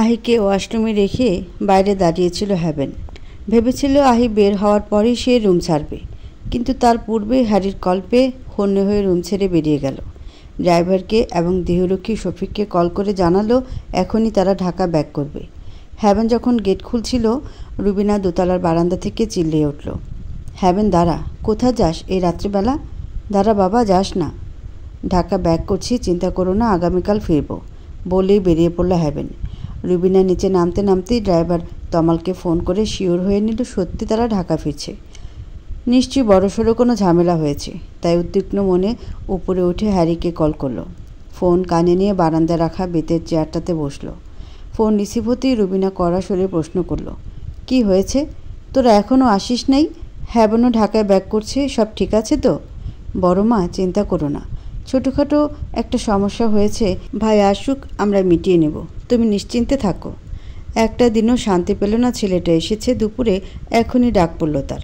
আহিকে ওয়াশরুমে রেখে বাইরে দাঁড়িয়েছিল হ্যাবেন ভেবেছিল আহি বের হওয়ার পরেই সে রুম ছাড়বে কিন্তু তার পূর্বে হ্যারির কল্পে হন্য হয়ে রুম ছেড়ে বেরিয়ে গেল ড্রাইভারকে এবং দেহরক্ষী শফিককে কল করে জানালো এখনই তারা ঢাকা ব্যাক করবে হ্যাবেন যখন গেট খুলছিল রুবিনা দোতলার বারান্দা থেকে চিল্লিয়ে উঠল হ্যাবেন দাঁড়া কোথা যাস এই রাত্রিবেলা দাঁড়া বাবা যাস না ঢাকা ব্যাক করছি চিন্তা করো না আগামীকাল ফিরব বলেই বেরিয়ে পড়ল হ্যাবেন রুবিনা নিচে নামতে নামতেই ড্রাইভার তমালকে ফোন করে শিওর হয়ে নিল সত্যি তারা ঢাকা ফিরছে নিশ্চয়ই সড়ো কোনো ঝামেলা হয়েছে তাই উদ্বিগ্ন মনে উপরে উঠে হ্যারিকে কল করলো ফোন কানে নিয়ে বারান্দা রাখা বেতের চেয়ারটাতে বসলো ফোন রিসিভ হতেই রুবিনা কড়া সরে প্রশ্ন করলো কি হয়েছে তোরা এখনও আসিস নাই হ্যাবনও ঢাকায় ব্যাক করছে সব ঠিক আছে তো বড় মা চিন্তা করো না ছোটোখাটো একটা সমস্যা হয়েছে ভাই আসুক আমরা মিটিয়ে নেব তুমি নিশ্চিন্তে থাকো একটা দিনও শান্তি পেল না ছেলেটা এসেছে দুপুরে এখনই ডাক পড়ল তার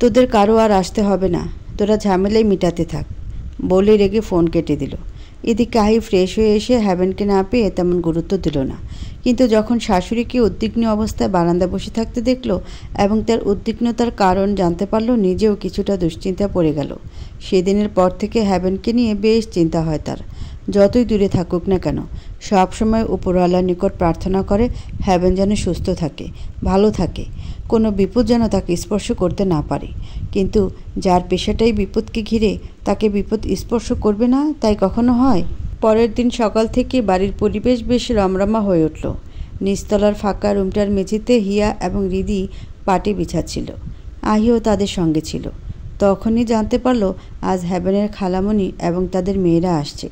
তোদের কারো আর আসতে হবে না তোরা ঝামেলাই মিটাতে থাক বলে রেগে ফোন কেটে দিল এদিকে আহি ফ্রেশ হয়ে এসে হ্যাভেনকে না পেয়ে তেমন গুরুত্ব দিল না কিন্তু যখন শাশুড়িকে উদ্বিগ্ন অবস্থায় বারান্দা বসে থাকতে দেখল এবং তার উদ্বিগ্নতার কারণ জানতে পারল নিজেও কিছুটা দুশ্চিন্তা পড়ে গেল সেদিনের পর থেকে হ্যাভেনকে নিয়ে বেশ চিন্তা হয় তার যতই দূরে থাকুক না কেন সবসময় উপরওয়ালার নিকট প্রার্থনা করে হ্যাভেন যেন সুস্থ থাকে ভালো থাকে কোনো বিপদ যেন তাকে স্পর্শ করতে না পারে কিন্তু যার পেশাটাই বিপদকে ঘিরে তাকে বিপদ স্পর্শ করবে না তাই কখনো হয় পরের দিন সকাল থেকে বাড়ির পরিবেশ বেশ রমরমা হয়ে উঠল নিচতলার ফাঁকা রুমটার মেঝেতে হিয়া এবং রিদি পাটি বিছাচ্ছিল আহিও তাদের সঙ্গে ছিল তখনই জানতে পারলো আজ হ্যাবেনের খালামণি এবং তাদের মেয়েরা আসছে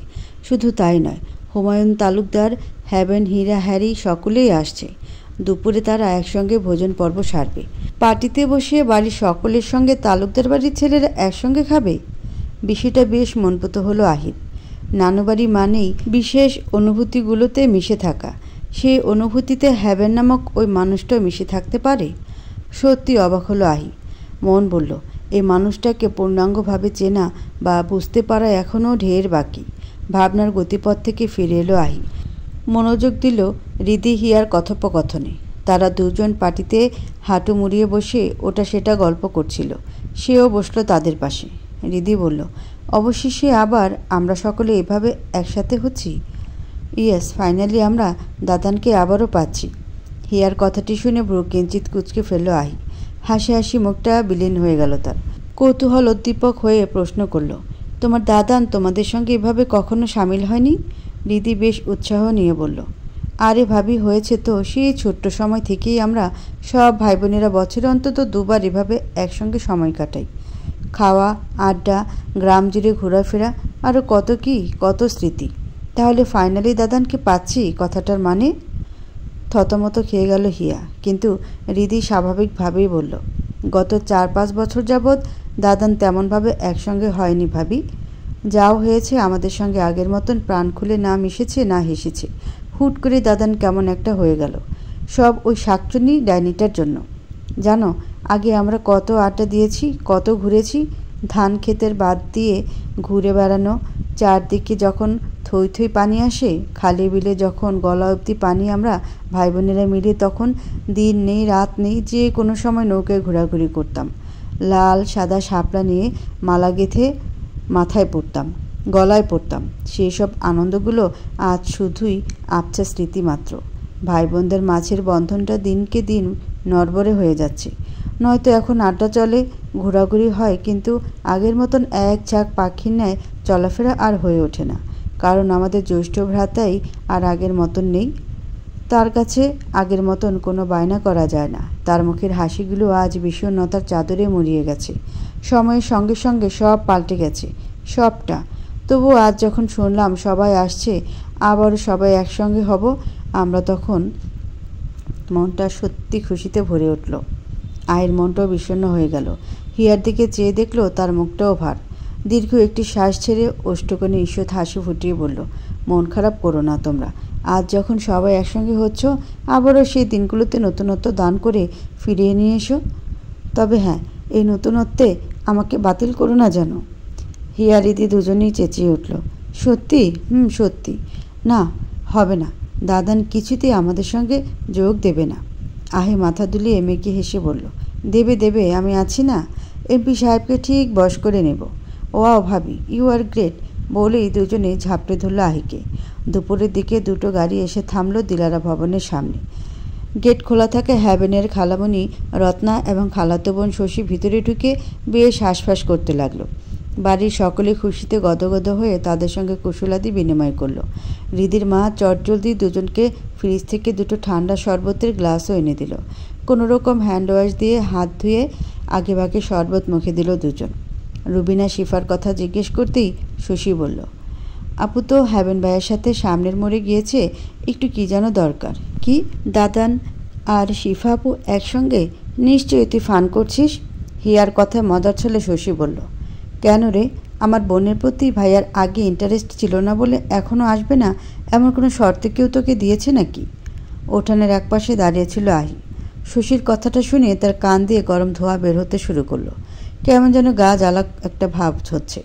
শুধু তাই নয় হুমায়ুন তালুকদার হ্যাবেন হীরা হ্যারি সকলেই আসছে দুপুরে তারা একসঙ্গে ভোজন পর্ব সারবে পার্টিতে বসে বাড়ির সকলের সঙ্গে তালুকদার বাড়ির ছেলেরা একসঙ্গে খাবে বিষয়টা বেশ মনপুত হলো আহিদ নানুবাড়ি মানেই বিশেষ অনুভূতিগুলোতে মিশে থাকা সেই অনুভূতিতে হ্যাবের নামক ওই মানুষটাও মিশে থাকতে পারে সত্যি অবাক হলো আহি মন বলল এই মানুষটাকে পূর্ণাঙ্গভাবে চেনা বা বুঝতে পারা এখনও ঢের বাকি ভাবনার গতিপথ থেকে ফিরে এলো আহি মনোযোগ দিল রিদি হিয়ার কথোপকথনে তারা দুজন পাটিতে হাঁটু মুড়িয়ে বসে ওটা সেটা গল্প করছিল সেও বসলো তাদের পাশে রিদি বলল অবশেষে আবার আমরা সকলে এভাবে একসাথে হচ্ছি ইয়েস ফাইনালি আমরা দাদানকে আবারও পাচ্ছি হিয়ার কথাটি শুনে ব্রু কিঞ্চিত কুচকে ফেলল আহি হাসি হাসি মুখটা বিলীন হয়ে গেল তার কৌতূহল উদ্দীপক হয়ে প্রশ্ন করল তোমার দাদান তোমাদের সঙ্গে এভাবে কখনো সামিল হয়নি দিদি বেশ উৎসাহ নিয়ে বলল আরে ভাবি হয়েছে তো সেই ছোট্ট সময় থেকেই আমরা সব ভাই বোনেরা বছরে অন্তত দুবার এভাবে একসঙ্গে সময় কাটাই খাওয়া আড্ডা গ্রাম জুড়ে ঘোরাফেরা আরও কত কি কত স্মৃতি তাহলে ফাইনালি দাদানকে পাচ্ছি কথাটার মানে থতমত খেয়ে গেল হিয়া কিন্তু রিদি স্বাভাবিকভাবেই বলল গত চার পাঁচ বছর যাবৎ দাদান তেমনভাবে একসঙ্গে হয়নি ভাবি যাও হয়েছে আমাদের সঙ্গে আগের মতন প্রাণ খুলে না মিশেছে না হেসেছে হুট করে দাদান কেমন একটা হয়ে গেল সব ওই শাকচুনি ডাইনিটার জন্য জানো আগে আমরা কত আড্ডা দিয়েছি কত ঘুরেছি ধান ক্ষেতের বাদ দিয়ে ঘুরে বেড়ানো চারদিকে যখন থই থই পানি আসে খালি বিলে যখন গলা অবধি পানি আমরা ভাই বোনেরা মিলে তখন দিন নেই রাত নেই যে কোনো সময় নৌকায় ঘোরাঘুরি করতাম লাল সাদা শাপলা নিয়ে মালা গেঁথে মাথায় পড়তাম গলায় পড়তাম সেই সব আনন্দগুলো আজ শুধুই আবছা স্মৃতি মাত্র ভাই বোনদের মাছের বন্ধনটা দিনকে দিন নরবরে হয়ে যাচ্ছে নয়তো এখন আড্ডা চলে ঘোরাঘুরি হয় কিন্তু আগের মতন এক ঝাঁক পাখির ন্যায় চলাফেরা আর হয়ে ওঠে না কারণ আমাদের জ্যৈষ্ঠ ভ্রাতাই আর আগের মতন নেই তার কাছে আগের মতন কোনো বায়না করা যায় না তার মুখের হাসিগুলো আজ বিষণ্ণতার চাদরে মরিয়ে গেছে সময়ের সঙ্গে সঙ্গে সব পাল্টে গেছে সবটা তবু আজ যখন শুনলাম সবাই আসছে আবারও সবাই একসঙ্গে হব আমরা তখন মনটা সত্যি খুশিতে ভরে উঠল আয়ের মনটাও বিষণ্ন হয়ে গেল হিয়ার দিকে চেয়ে দেখলো তার মুখটাও ভার দীর্ঘ একটি শ্বাস ছেড়ে অষ্টকণে ঈষৎ হাসি ফুটিয়ে বলল মন খারাপ করো না তোমরা আজ যখন সবাই একসঙ্গে হচ্ছ আবারও সেই দিনগুলোতে নতুনত্ব দান করে ফিরিয়ে নিয়ে এসো তবে হ্যাঁ এই নতুনত্বে আমাকে বাতিল করো না যেন হিয়ার ইদি দুজনেই চেঁচিয়ে উঠল সত্যি হুম সত্যি না হবে না দাদান কিছুতেই আমাদের সঙ্গে যোগ দেবে না আহে মাথা দুলিয়ে মেয়েকে হেসে বলল দেবে দেবে আমি আছি না এমপি সাহেবকে ঠিক বশ করে নেব ওয়াও ভাবি ইউ আর গ্রেট বলেই দুজনে ঝাঁপড়ে ধরল আহিকে দুপুরের দিকে দুটো গাড়ি এসে থামল দিলারা ভবনের সামনে গেট খোলা থাকে হ্যাবেনের খালামণি রত্না এবং খালাতো বোন শশী ভিতরে ঢুকে বেশ শ্বাসফাস করতে লাগলো বাড়ির সকলে খুশিতে গদগদ হয়ে তাদের সঙ্গে কুশলাদি বিনিময় করলো রিদির মা চটজলদি দুজনকে ফ্রিজ থেকে দুটো ঠান্ডা শরবতের গ্লাসও এনে দিল কোনো রকম হ্যান্ড ওয়াশ দিয়ে হাত ধুয়ে আগে বাকে শরবত মুখে দিল দুজন রুবিনা শিফার কথা জিজ্ঞেস করতেই শশী বলল আপু তো হ্যাবেন ভাইয়ের সাথে সামনের মোড়ে গিয়েছে একটু কি যেন দরকার কি দাদান আর শিফা আপু একসঙ্গে নিশ্চয়ই তুই ফান করছিস হিয়ার কথায় মজার ছেলে শশী বলল কেন রে আমার বোনের প্রতি ভাইয়ার আগে ইন্টারেস্ট ছিল না বলে এখনও আসবে না এমন কোনো শর্তে কেউ তোকে দিয়েছে নাকি ওঠানের একপাশে দাঁড়িয়েছিল আহি শশীর কথাটা শুনে তার কান দিয়ে গরম ধোয়া বের হতে শুরু করলো কেমন যেন গা জ্বালা একটা ভাব হচ্ছে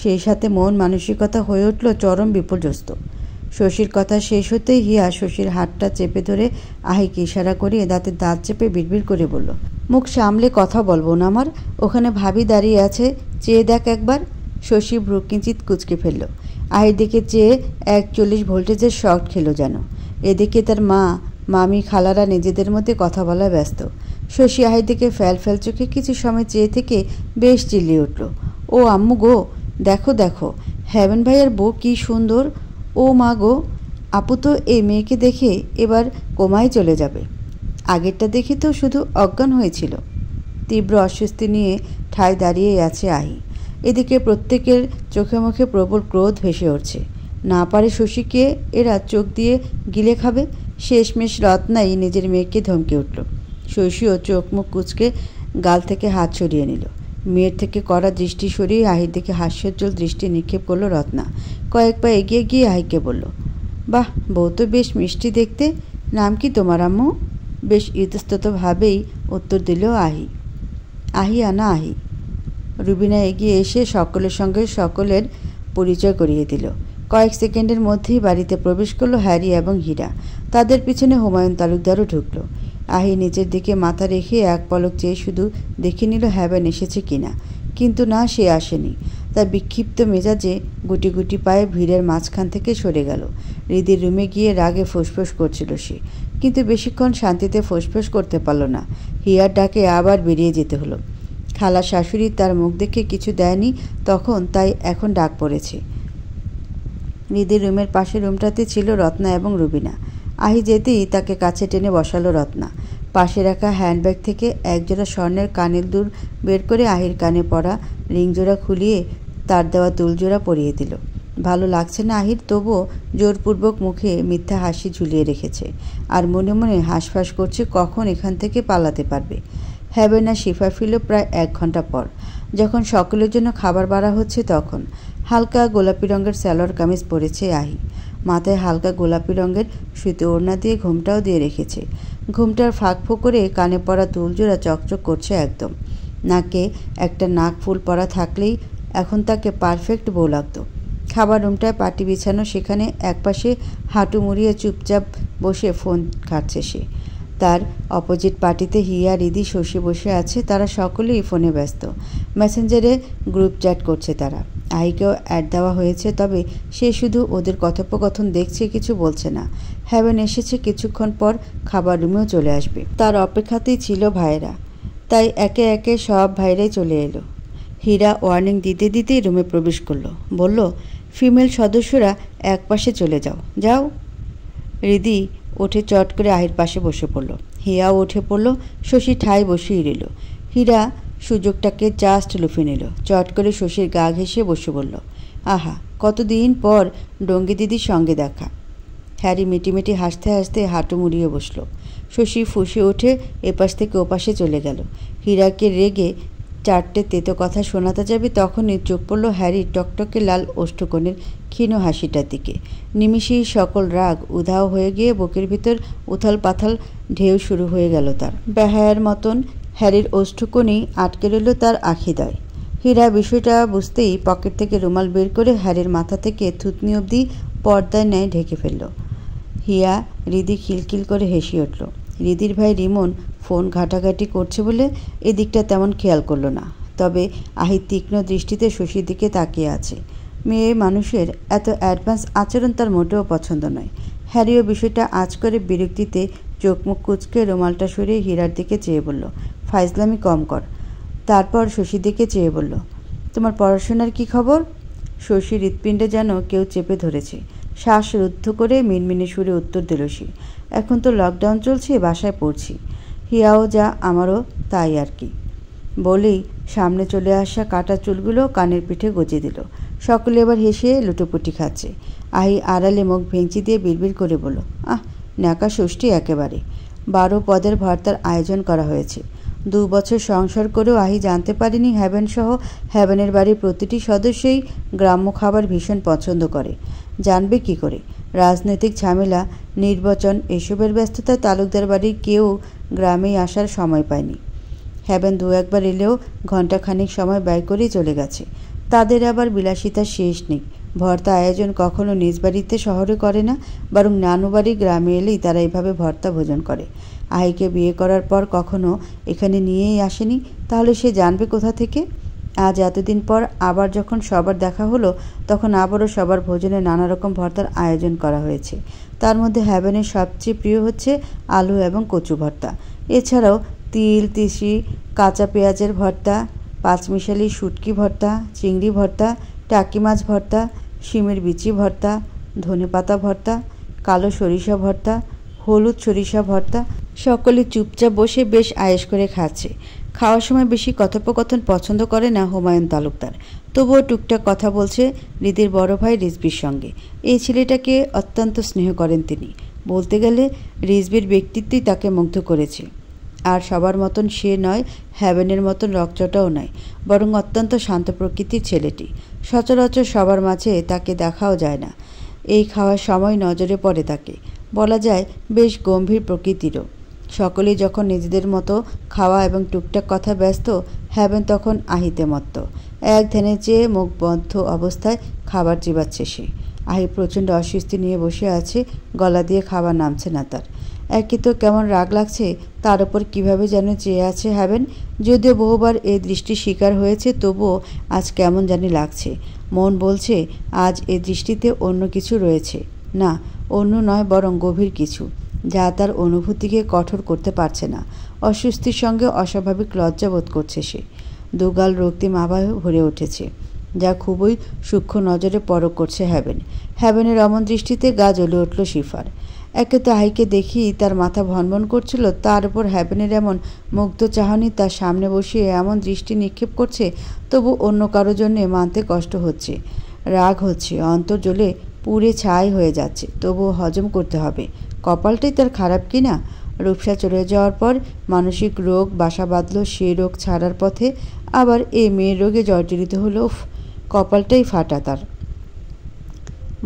সেই সাথে মন মানসিকতা হয়ে উঠল চরম বিপর্যস্ত শশীর কথা শেষ হতেই হিয়া শশীর হাতটা চেপে ধরে আহিকে ইশারা করিয়ে দাঁতে দাঁত চেপে বিড়বিড় করে বলল মুখ সামলে কথা বলবো না আমার ওখানে ভাবি দাঁড়িয়ে আছে চেয়ে দেখ একবার শশী ভ্রুকিঞ্চিত কুচকে ফেলল আহির দিকে চেয়ে একচল্লিশ ভোল্টেজের শর্ট খেলো যেন এদিকে তার মা মামি খালারা নিজেদের মধ্যে কথা বলা ব্যস্ত শশী আহাই দিকে ফ্যাল ফ্যাল চোখে কিছু সময় চেয়ে থেকে বেশ চিল্লিয়ে উঠল ও আম্মু গো দেখো দেখো হ্যাভেন ভাইয়ের বউ কি সুন্দর ও মা গো আপু তো এই মেয়েকে দেখে এবার কোমায় চলে যাবে আগেরটা দেখে তো শুধু অজ্ঞান হয়েছিল তীব্র অস্বস্তি নিয়ে ঠায় দাঁড়িয়ে আছে আহি এদিকে প্রত্যেকের চোখে মুখে প্রবল ক্রোধ ভেসে উঠছে না পারে শশীকে এরা চোখ দিয়ে গিলে খাবে শেষমেশ রত্নাই নিজের মেয়েকে ধমকে উঠল শশীও চোখ মুখ কুচকে গাল থেকে হাত সরিয়ে নিল মেয়ের থেকে করা দৃষ্টি সরিয়ে আহির দিকে হাস্যোজ্জ্বল দৃষ্টি নিক্ষেপ করলো রত্না কয়েক পা এগিয়ে গিয়ে আহিকে বলল বাহ বউ তো বেশ মিষ্টি দেখতে নাম কি তোমার আম্মু বেশ ইতস্ততভাবেই উত্তর দিল আহি আহি আনা আহি রুবিনা এগিয়ে এসে সকলের সঙ্গে সকলের পরিচয় করিয়ে দিল কয়েক সেকেন্ডের মধ্যেই বাড়িতে প্রবেশ করলো হ্যারি এবং হীরা তাদের পিছনে হুমায়ুন তালুকদারও ঢুকলো আহি নিজের দিকে মাথা রেখে এক পলক চেয়ে শুধু দেখে নিল হ্যাবেন এসেছে কিনা কিন্তু না সে আসেনি তার বিক্ষিপ্ত মেজাজে গুটি গুটি পায়ে ভিড়ের মাঝখান থেকে সরে গেল হৃদির রুমে গিয়ে রাগে ফুসফুস করছিল সে কিন্তু বেশিক্ষণ শান্তিতে ফুসফুস করতে পারল না হিয়ার ডাকে আবার বেরিয়ে যেতে হলো খালা শাশুড়ি তার মুখ দেখে কিছু দেয়নি তখন তাই এখন ডাক পড়েছে নিধির রুমের পাশের রুমটাতে ছিল রত্না এবং রুবিনা আহি যেতেই তাকে কাছে টেনে বসালো রত্না পাশে রাখা হ্যান্ডব্যাগ থেকে একজোড়া স্বর্ণের কানের দুল বের করে আহির কানে পড়া রিংজোড়া খুলিয়ে তার দেওয়া দুলজোড়া পরিয়ে দিল ভালো লাগছে না আহির তবুও জোরপূর্বক মুখে মিথ্যা হাসি ঝুলিয়ে রেখেছে আর মনে মনে হাঁসফাঁস করছে কখন এখান থেকে পালাতে পারবে হ্যাবেনা শিফা ফিরল প্রায় এক ঘন্টা পর যখন সকলের জন্য খাবার বাড়া হচ্ছে তখন হালকা গোলাপি রঙের স্যালোয়ার কামিজ পরেছে আহি মাথায় হালকা গোলাপি রঙের সুতো ওড়না দিয়ে ঘুমটাও দিয়ে রেখেছে ঘুমটার ফাঁক করে কানে পড়া দুলজোড়া চকচক করছে একদম নাকে একটা নাক ফুল পরা থাকলেই এখন তাকে পারফেক্ট বউ লাগতো খাবার রুমটায় পাটি বিছানো সেখানে একপাশে হাঁটু মুড়িয়ে চুপচাপ বসে ফোন খাচ্ছে সে তার অপোজিট পার্টিতে হিয়া রিদি শশী বসে আছে তারা সকলেই ফোনে ব্যস্ত মেসেঞ্জারে গ্রুপ চ্যাট করছে তারা আইকেও অ্যাড দেওয়া হয়েছে তবে সে শুধু ওদের কথোপকথন দেখছে কিছু বলছে না হ্যাভেন এসেছে কিছুক্ষণ পর খাবার রুমেও চলে আসবে তার অপেক্ষাতেই ছিল ভাইরা তাই একে একে সব ভাইরাই চলে এলো হীরা ওয়ার্নিং দিতে দিতেই রুমে প্রবেশ করলো বলল ফিমেল সদস্যরা এক পাশে চলে যাও যাও রিদি ওঠে চট করে আহির পাশে বসে পড়ল হিয়াও উঠে পড়ল শশী ঠায় বসিয়ে রইল হীরা সুযোগটাকে জাস্ট লুফে নিল চট করে শশীর গা ঘেঁষে বসে বলল আহা কতদিন পর ডঙ্গি দিদির সঙ্গে দেখা হ্যারি মিটিমিটি হাসতে হাসতে হাঁটু মুড়িয়ে বসল শশী ফুসে উঠে এপাশ থেকে ওপাশে চলে গেল হীরাকে রেগে চারটে তেতো কথা শোনাতে যাবে তখনই চোখ পড়ল হ্যারি টকটকে লাল অষ্টকোণের ক্ষীণ হাসিটার দিকে নিমিষেই সকল রাগ উধাও হয়ে গিয়ে বুকের ভিতর উথাল পাথাল ঢেউ শুরু হয়ে গেল তার বেহায়ার মতন হ্যারির ওষ্ঠকোণেই আটকে রইল তার আখিদয় হীরা বিষয়টা বুঝতেই পকেট থেকে রুমাল বের করে হ্যারির মাথা থেকে থুতনি অবধি পর্দায় ন্যায় ঢেকে ফেলল হিয়া রিদি খিলখিল করে হেসে উঠল রিদির ভাই রিমন ফোন ঘাটাঘাটি করছে বলে এদিকটা তেমন খেয়াল করল না তবে আহি তীক্ষ্ণ দৃষ্টিতে শশীর দিকে তাকিয়ে আছে মেয়ে মানুষের এত অ্যাডভান্স আচরণ তার মোটেও পছন্দ নয় হ্যারিও বিষয়টা আজ করে বিরক্তিতে চোখ মুখ কুচকে রুমালটা সরিয়ে হীরার দিকে চেয়ে বলল ফাইজলামি কম কর তারপর শশীদিকে চেয়ে বলল তোমার পড়াশোনার কি খবর শশী হৃৎপিণ্ডে যেন কেউ চেপে ধরেছে শ্বাস রুদ্ধ করে মিনমিনে সুরে উত্তর দিল সে এখন তো লকডাউন চলছে বাসায় পড়ছি হিয়াও যা আমারও তাই আর কি বলেই সামনে চলে আসা কাটা চুলগুলো কানের পিঠে গজে দিল সকলে এবার হেসে লুটোপুটি খাচ্ছে আহি আড়ালে মুখ ভেঞ্চি দিয়ে বিড়বিড় করে বলো আহ ন্যাকা ষষ্ঠী একেবারে বারো পদের ভর্তার আয়োজন করা হয়েছে দু বছর সংসার করেও আহি জানতে পারেনি হ্যাভেন সহ হ্যাভেনের বাড়ির প্রতিটি সদস্যই গ্রাম্য খাবার ভীষণ পছন্দ করে জানবে কি করে রাজনৈতিক ঝামেলা নির্বাচন এসবের ব্যস্ততায় তালুকদার বাড়ির কেউ গ্রামে আসার সময় পায়নি হ্যাভেন দু একবার এলেও ঘণ্টাখানিক সময় ব্যয় করেই চলে গেছে তাদের আবার বিলাসিতার শেষ নেই ভর্তা আয়োজন কখনো নিজ বাড়িতে শহরে করে না বরং নানু বাড়ি গ্রামে এলেই তারা এভাবে ভর্তা ভোজন করে আহিকে বিয়ে করার পর কখনো এখানে নিয়েই আসেনি তাহলে সে জানবে কোথা থেকে আজ এতদিন পর আবার যখন সবার দেখা হলো তখন আবারও সবার ভোজনে নানা রকম ভর্তার আয়োজন করা হয়েছে তার মধ্যে হ্যাভেনের সবচেয়ে প্রিয় হচ্ছে আলু এবং কচু ভর্তা এছাড়াও তিল তিসি কাঁচা পেঁয়াজের ভর্তা পাঁচমিশালি শুটকি ভর্তা চিংড়ি ভর্তা টাকি মাছ ভর্তা শিমের বিচি ভর্তা ধনেপাতা ভর্তা কালো সরিষা ভর্তা হলুদ সরিষা ভর্তা সকলে চুপচাপ বসে বেশ আয়েস করে খাচ্ছে খাওয়ার সময় বেশি কথোপকথন পছন্দ করে না হুমায়ুন তালুকদার তবুও টুকটাক কথা বলছে রিদির বড় ভাই রিজবির সঙ্গে এই ছেলেটাকে অত্যন্ত স্নেহ করেন তিনি বলতে গেলে রিজবির ব্যক্তিত্বই তাকে মুগ্ধ করেছে আর সবার মতন সে নয় হ্যাভেনের মতন রকচটাও নয় বরং অত্যন্ত শান্ত প্রকৃতির ছেলেটি সচরাচর সবার মাঝে তাকে দেখাও যায় না এই খাওয়ার সময় নজরে পড়ে তাকে বলা যায় বেশ গম্ভীর প্রকৃতিরও সকলেই যখন নিজেদের মতো খাওয়া এবং টুকটাক কথা ব্যস্ত হ্যাবেন তখন আহিতে মতো এক ধ্যানে চেয়ে মুখ বন্ধ অবস্থায় খাবার চিবাচ্ছে সে আহি প্রচণ্ড অস্বস্তি নিয়ে বসে আছে গলা দিয়ে খাবার নামছে না তার একই তো কেমন রাগ লাগছে তার ওপর কীভাবে যেন চেয়ে আছে হ্যাবেন যদিও বহুবার এ দৃষ্টি শিকার হয়েছে তবুও আজ কেমন জানি লাগছে মন বলছে আজ এ দৃষ্টিতে অন্য কিছু রয়েছে না অন্য নয় বরং গভীর কিছু যা তার অনুভূতিকে কঠোর করতে পারছে না অস্বস্তির সঙ্গে অস্বাভাবিক লজ্জা বোধ করছে সে দুগাল রক্তি আবায় ভরে উঠেছে যা খুবই সূক্ষ্ম নজরে পর করছে হ্যাবেন হ্যাবেনের অমন দৃষ্টিতে গা জ্বলে উঠল শিফার একে তো হাইকে দেখি তার মাথা ভনভন করছিল তার উপর হ্যাবেনের এমন মুগ্ধ চাহনি তার সামনে বসিয়ে এমন দৃষ্টি নিক্ষেপ করছে তবু অন্য কারো জন্যে মানতে কষ্ট হচ্ছে রাগ হচ্ছে অন্তর জ্বলে পুড়ে ছাই হয়ে যাচ্ছে তবুও হজম করতে হবে কপালটাই তার খারাপ কি না রূপসা চলে যাওয়ার পর মানসিক রোগ বাসা বাঁধল সে রোগ ছাড়ার পথে আবার এই মেয়ের রোগে জর্জরিত হলো কপালটাই ফাটা তার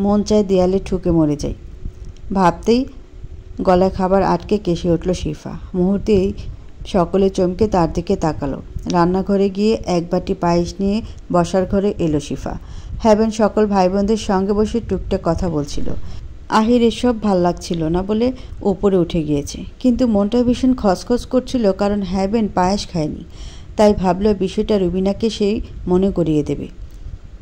মন চায় দেয়ালে ঠুকে মরে যায় ভাবতেই গলায় খাবার আটকে কেশে উঠল শিফা মুহূর্তেই সকলে চমকে তার দিকে তাকালো রান্নাঘরে গিয়ে এক বাটি পায়েস নিয়ে বসার ঘরে এলো শিফা হ্যাভেন সকল ভাই বোনদের সঙ্গে বসে টুকটাক কথা বলছিল আহির এসব ভাল লাগছিল না বলে ওপরে উঠে গিয়েছে কিন্তু মনটা ভীষণ খসখস করছিল কারণ হ্যাভেন পায়েস খায়নি তাই ভাবল বিষয়টা রুবিনাকে সেই মনে করিয়ে দেবে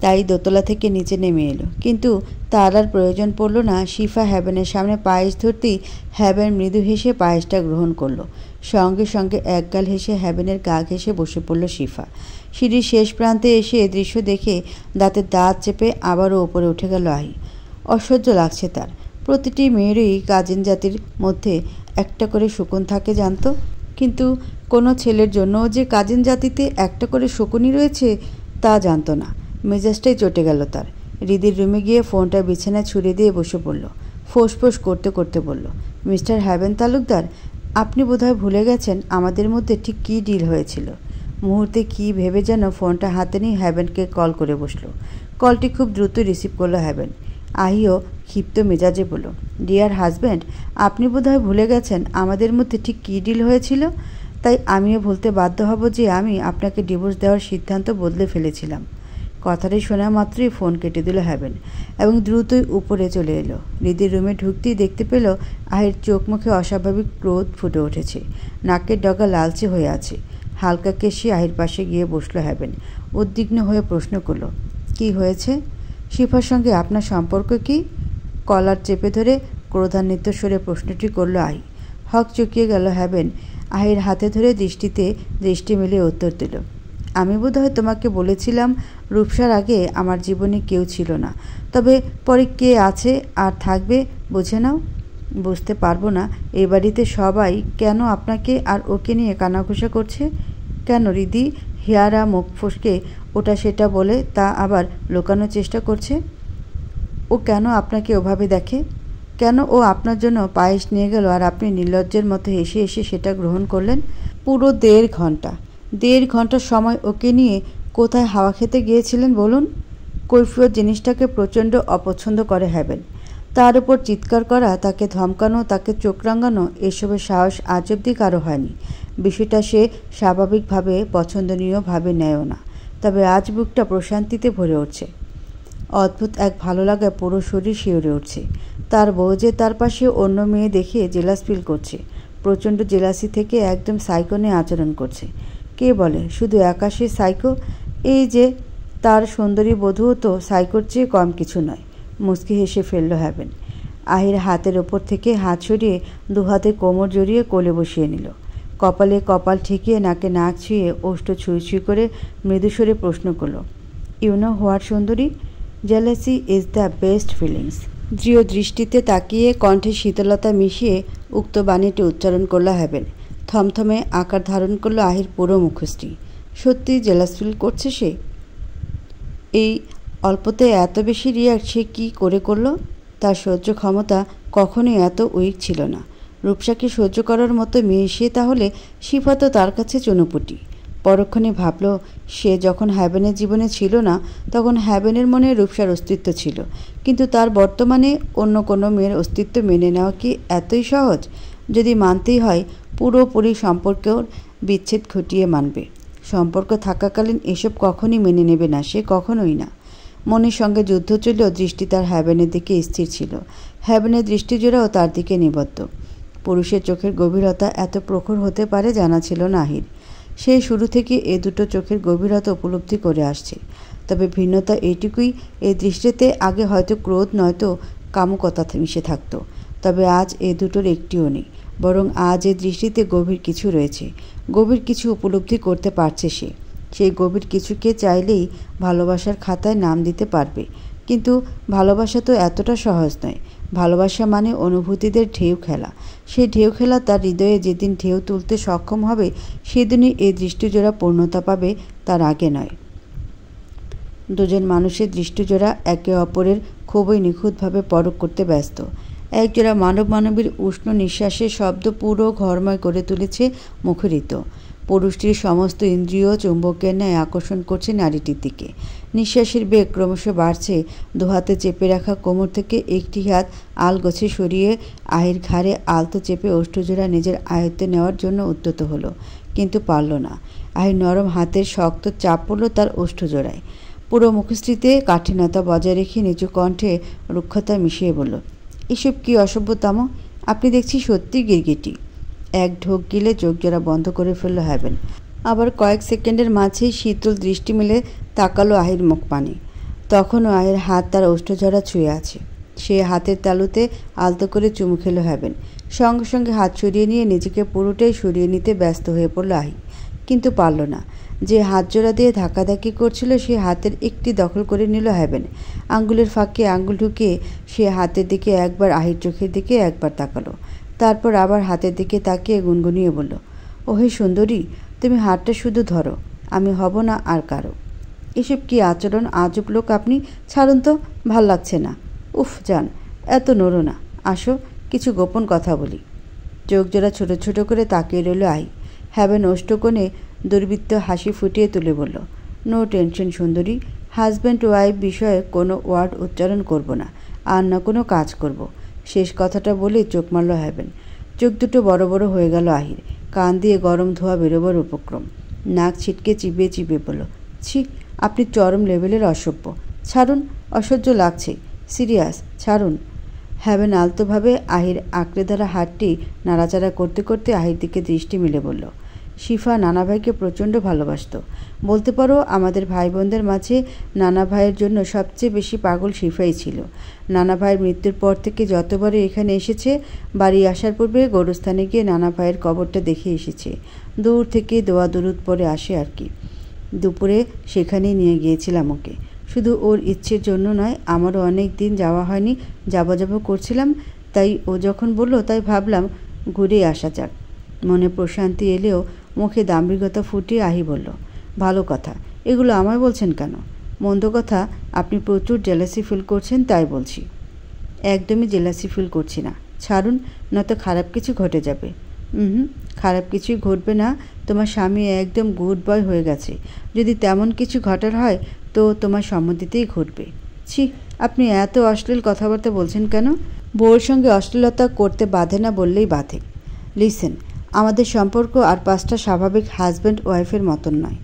তাই দোতলা থেকে নিচে নেমে এলো কিন্তু তার আর প্রয়োজন পড়ল না শিফা হ্যাভেনের সামনে পায়েস ধরতেই হ্যাভেন মৃদু হেসে পায়েসটা গ্রহণ করলো সঙ্গে সঙ্গে একগাল হেসে হ্যাবেনের গা ঘেসে বসে পড়ল শিফা সিঁড়ির শেষ প্রান্তে এসে এ দৃশ্য দেখে দাঁতের দাঁত চেপে আবারও ওপরে উঠে গেল আহি অসহ্য লাগছে তার প্রতিটি মেয়েরই কাজিন জাতির মধ্যে একটা করে শকুন থাকে জানতো কিন্তু কোনো ছেলের জন্য যে কাজিন জাতিতে একটা করে শকুনই রয়েছে তা জানতো না মেজাজটাই চটে গেল তার হৃদির রুমে গিয়ে ফোনটা বিছানায় ছুড়ে দিয়ে বসে পড়ল ফোঁস করতে করতে বলল মিস্টার হ্যাবেন তালুকদার আপনি বোধহয় ভুলে গেছেন আমাদের মধ্যে ঠিক কী ডিল হয়েছিল মুহূর্তে কি ভেবে যেন ফোনটা হাতে নিয়ে হ্যাভেনকে কল করে বসলো কলটি খুব দ্রুত রিসিভ করলো হ্যাভেন আহিও ক্ষিপ্ত মেজাজে বলো ডিয়ার হাজব্যান্ড আপনি বোধহয় ভুলে গেছেন আমাদের মধ্যে ঠিক কী ডিল হয়েছিল তাই আমিও ভুলতে বাধ্য হব যে আমি আপনাকে ডিভোর্স দেওয়ার সিদ্ধান্ত বদলে ফেলেছিলাম কথাটি শোনা মাত্রই ফোন কেটে দিল হ্যাবেন এবং দ্রুতই উপরে চলে এলো রিদির রুমে ঢুকতেই দেখতে পেল আহির চোখ মুখে অস্বাভাবিক ক্রোধ ফুটে উঠেছে নাকের ডগা লালচে হয়ে আছে হালকা কেশি আহির পাশে গিয়ে বসলো হ্যাবেন উদ্বিগ্ন হয়ে প্রশ্ন করল কি হয়েছে শিফার সঙ্গে আপনার সম্পর্ক কি কলার চেপে ধরে ক্রোধান্বিত সরে প্রশ্নটি করলো আহি হক চুকিয়ে গেল হ্যাবেন আহির হাতে ধরে দৃষ্টিতে দৃষ্টি মিলিয়ে উত্তর দিল আমি বোধহয় তোমাকে বলেছিলাম রূপসার আগে আমার জীবনে কেউ ছিল না তবে পরে কে আছে আর থাকবে বুঝে নাও বুঝতে পারবো না এই বাড়িতে সবাই কেন আপনাকে আর ওকে নিয়ে কানাঘুষা করছে কেন রিদি হেয়ারা মুখ ফসকে ওটা সেটা বলে তা আবার লোকানোর চেষ্টা করছে ও কেন আপনাকে ওভাবে দেখে কেন ও আপনার জন্য পায়েস নিয়ে গেল আর আপনি নির্লজ্জের মতো এসে এসে সেটা গ্রহণ করলেন পুরো দেড় ঘন্টা দেড় ঘন্টা সময় ওকে নিয়ে কোথায় হাওয়া খেতে গিয়েছিলেন বলুন কৈফিয়ত জিনিসটাকে প্রচণ্ড অপছন্দ করে হ্যাবেন তার উপর চিৎকার করা তাকে ধমকানো তাকে চোখ রাঙানো এসবের সাহস আজ অব্দি কারো হয়নি বিষয়টা সে স্বাভাবিকভাবে পছন্দনীয়ভাবে নেয়ও না তবে আজ বুকটা প্রশান্তিতে ভরে উঠছে অদ্ভুত এক ভালো লাগায় পুরো শরীর শিউরে উঠছে তার বউ যে তার পাশে অন্য মেয়ে দেখে জেলাস ফিল করছে প্রচণ্ড জেলাসি থেকে একদম সাইকনে আচরণ করছে কে বলে শুধু একাশি সাইকো এই যে তার সুন্দরী বধূও তো সাইকোর চেয়ে কম কিছু নয় মুসকি হেসে ফেলল হ্যাবেন আহির হাতের ওপর থেকে হাত সরিয়ে দু হাতে কোমর জড়িয়ে কোলে বসিয়ে নিল কপালে কপাল ঠেকিয়ে নাকে নাক ছুঁয়ে ওষ্ঠ ছুঁই ছুঁই করে মৃদুস্বরে প্রশ্ন করল ইউনো হোয়ার সুন্দরী jealousy is the best feelings দৃঢ় দৃষ্টিতে তাকিয়ে কণ্ঠে শীতলতা মিশিয়ে উক্ত বাণীটি উচ্চারণ করলো হ্যাবেন থমথমে আকার ধারণ করলো আহির পুরো মুখোশটি সত্যি জেলাস ফিল করছে সে এই অল্পতে এত বেশি রিয়াক্ট সে কী করে করলো তার সহ্য ক্ষমতা কখনো এত উইক ছিল না রূপসাকে সহ্য করার মতো মেয়ে সে তাহলে শিফা তো তার কাছে চুনোপুটি পরক্ষণে ভাবল সে যখন হ্যাবেনের জীবনে ছিল না তখন হ্যাবেনের মনে রূপসার অস্তিত্ব ছিল কিন্তু তার বর্তমানে অন্য কোনো মেয়ের অস্তিত্ব মেনে নেওয়া কি এতই সহজ যদি মানতেই হয় পুরোপুরি সম্পর্কের বিচ্ছেদ ঘটিয়ে মানবে সম্পর্ক থাকাকালীন এসব কখনই মেনে নেবে না সে কখনোই না মনের সঙ্গে যুদ্ধ চললেও দৃষ্টি তার হ্যাবেনের দিকে স্থির ছিল দৃষ্টি দৃষ্টিজোড়াও তার দিকে নিবদ্ধ পুরুষের চোখের গভীরতা এত প্রখর হতে পারে জানা ছিল নাহির সে শুরু থেকে এ দুটো চোখের গভীরতা উপলব্ধি করে আসছে তবে ভিন্নতা এইটুকুই এই দৃষ্টিতে আগে হয়তো ক্রোধ নয়তো কামকতা মিশে থাকতো তবে আজ এ দুটোর একটিও নেই বরং আজ এ দৃষ্টিতে গভীর কিছু রয়েছে গভীর কিছু উপলব্ধি করতে পারছে সে সেই গভীর কিছুকে চাইলেই ভালোবাসার খাতায় নাম দিতে পারবে কিন্তু ভালোবাসা তো এতটা সহজ নয় ভালোবাসা মানে অনুভূতিদের ঢেউ খেলা সেই ঢেউ খেলা তার হৃদয়ে যেদিন ঢেউ তুলতে সক্ষম হবে সেদিনই এই দৃষ্টিজোড়া পূর্ণতা পাবে তার আগে নয় দুজন মানুষের দৃষ্টিজোড়া একে অপরের খুবই নিখুঁতভাবে পরক করতে ব্যস্ত একজোড়া মানব মানবীর উষ্ণ নিঃশ্বাসের শব্দ পুরো ঘরময় করে তুলেছে মুখরিত পুরুষটির সমস্ত ইন্দ্রিয় চুম্বকের ন্যায় আকর্ষণ করছে নারীটির দিকে নিঃশ্বাসের বেগ ক্রমশ বাড়ছে দুহাতে চেপে রাখা কোমর থেকে একটি হাত আল গছে সরিয়ে আয়ের ঘাড়ে আলতো চেপে অষ্টজোড়া নিজের আয়ত্তে নেওয়ার জন্য উদ্যত হলো কিন্তু পারল না আয়ের নরম হাতের শক্ত চাপ পড়ল তার অষ্টজোড়ায় পুরো মুখস্থিতে কাঠিনতা বজায় রেখে নিচু কণ্ঠে রুক্ষতা মিশিয়ে বলল এসব কি অসভ্যতম আপনি দেখছি সত্যি গিরগিটি এক ঢোক গিলে চোখ জোড়া বন্ধ করে ফেললো হ্যাভেন আবার কয়েক সেকেন্ডের মাঝেই শীতল দৃষ্টি মিলে তাকালো আহির মুখ তখনও আহের হাত তার ওষ্ঠঝরা ছুঁয়ে আছে সে হাতের তালুতে আলতো করে চুমু খেলো হ্যাভেন সঙ্গে সঙ্গে হাত সরিয়ে নিয়ে নিজেকে পুরোটাই সরিয়ে নিতে ব্যস্ত হয়ে পড়ল আহি কিন্তু পারল না যে হাত জোড়া দিয়ে ধাক্কাধাক্কি করছিল সে হাতের একটি দখল করে নিল হ্যাবেন আঙ্গুলের ফাঁকে আঙ্গুল ঢুকিয়ে সে হাতের দিকে একবার আহির চোখের দিকে একবার তাকালো তারপর আবার হাতের দিকে তাকিয়ে গুনগুনিয়ে বলল ওহে সুন্দরী তুমি হাতটা শুধু ধরো আমি হব না আর কারো এসব কি আচরণ আজব লোক আপনি ছাড়ুন তো ভাল লাগছে না উফ যান এত নড়ো না আসো কিছু গোপন কথা বলি চোখ জোড়া ছোট ছোট করে তাকিয়ে রইল আই হ্যাভেন অষ্টকোণে দুর্বৃত্ত হাসি ফুটিয়ে তুলে বলল নো টেনশন সুন্দরী হাজব্যান্ড ওয়াইফ বিষয়ে কোনো ওয়ার্ড উচ্চারণ করব না আর না কোনো কাজ করব। শেষ কথাটা বলে চোখ মারল হ্যাবেন চোখ দুটো বড় বড় হয়ে গেল আহির কান দিয়ে গরম ধোয়া বেরোবার উপক্রম নাক ছিটকে চিবিয়ে চিবিয়ে বলল ছি আপনি চরম লেভেলের অসভ্য ছাড়ুন অসহ্য লাগছে সিরিয়াস ছাড়ুন হ্যাবেন আলতোভাবে আহির আঁকড়ে ধারা হাতটি নাড়াচাড়া করতে করতে আহির দিকে দৃষ্টি মেলে বলল শিফা নানা ভাইকে প্রচণ্ড ভালোবাসত বলতে পারো আমাদের ভাই বোনদের মাঝে নানা ভাইয়ের জন্য সবচেয়ে বেশি পাগল শিফাই ছিল নানা ভাইয়ের মৃত্যুর পর থেকে যতবারই এখানে এসেছে বাড়ি আসার পূর্বে গোরস্থানে গিয়ে নানা ভাইয়ের কবরটা দেখে এসেছে দূর থেকে দোয়া দূরত পরে আসে আর কি দুপুরে সেখানেই নিয়ে গিয়েছিলাম ওকে শুধু ওর ইচ্ছের জন্য নয় আমারও অনেক দিন যাওয়া হয়নি যাবা যাবো করছিলাম তাই ও যখন বলল তাই ভাবলাম ঘুরে আসা যাক মনে প্রশান্তি এলেও মুখে দাম্ভিকতা ফুটিয়ে আহি বলল ভালো কথা এগুলো আমায় বলছেন কেন মন্দ কথা আপনি প্রচুর জেলাসি ফিল করছেন তাই বলছি একদমই জেলাসি ফিল করছি না ছাড়ুন নয়তো খারাপ কিছু ঘটে যাবে হুম খারাপ কিছুই ঘটবে না তোমার স্বামী একদম গুড বয় হয়ে গেছে যদি তেমন কিছু ঘটার হয় তো তোমার সম্মতিতেই ঘটবে ছি আপনি এত অশ্লীল কথাবার্তা বলছেন কেন বউর সঙ্গে অশ্লীলতা করতে বাধে না বললেই বাধে লিসেন আমাদের সম্পর্ক আর পাঁচটা স্বাভাবিক হাজব্যান্ড ওয়াইফের মতন নয়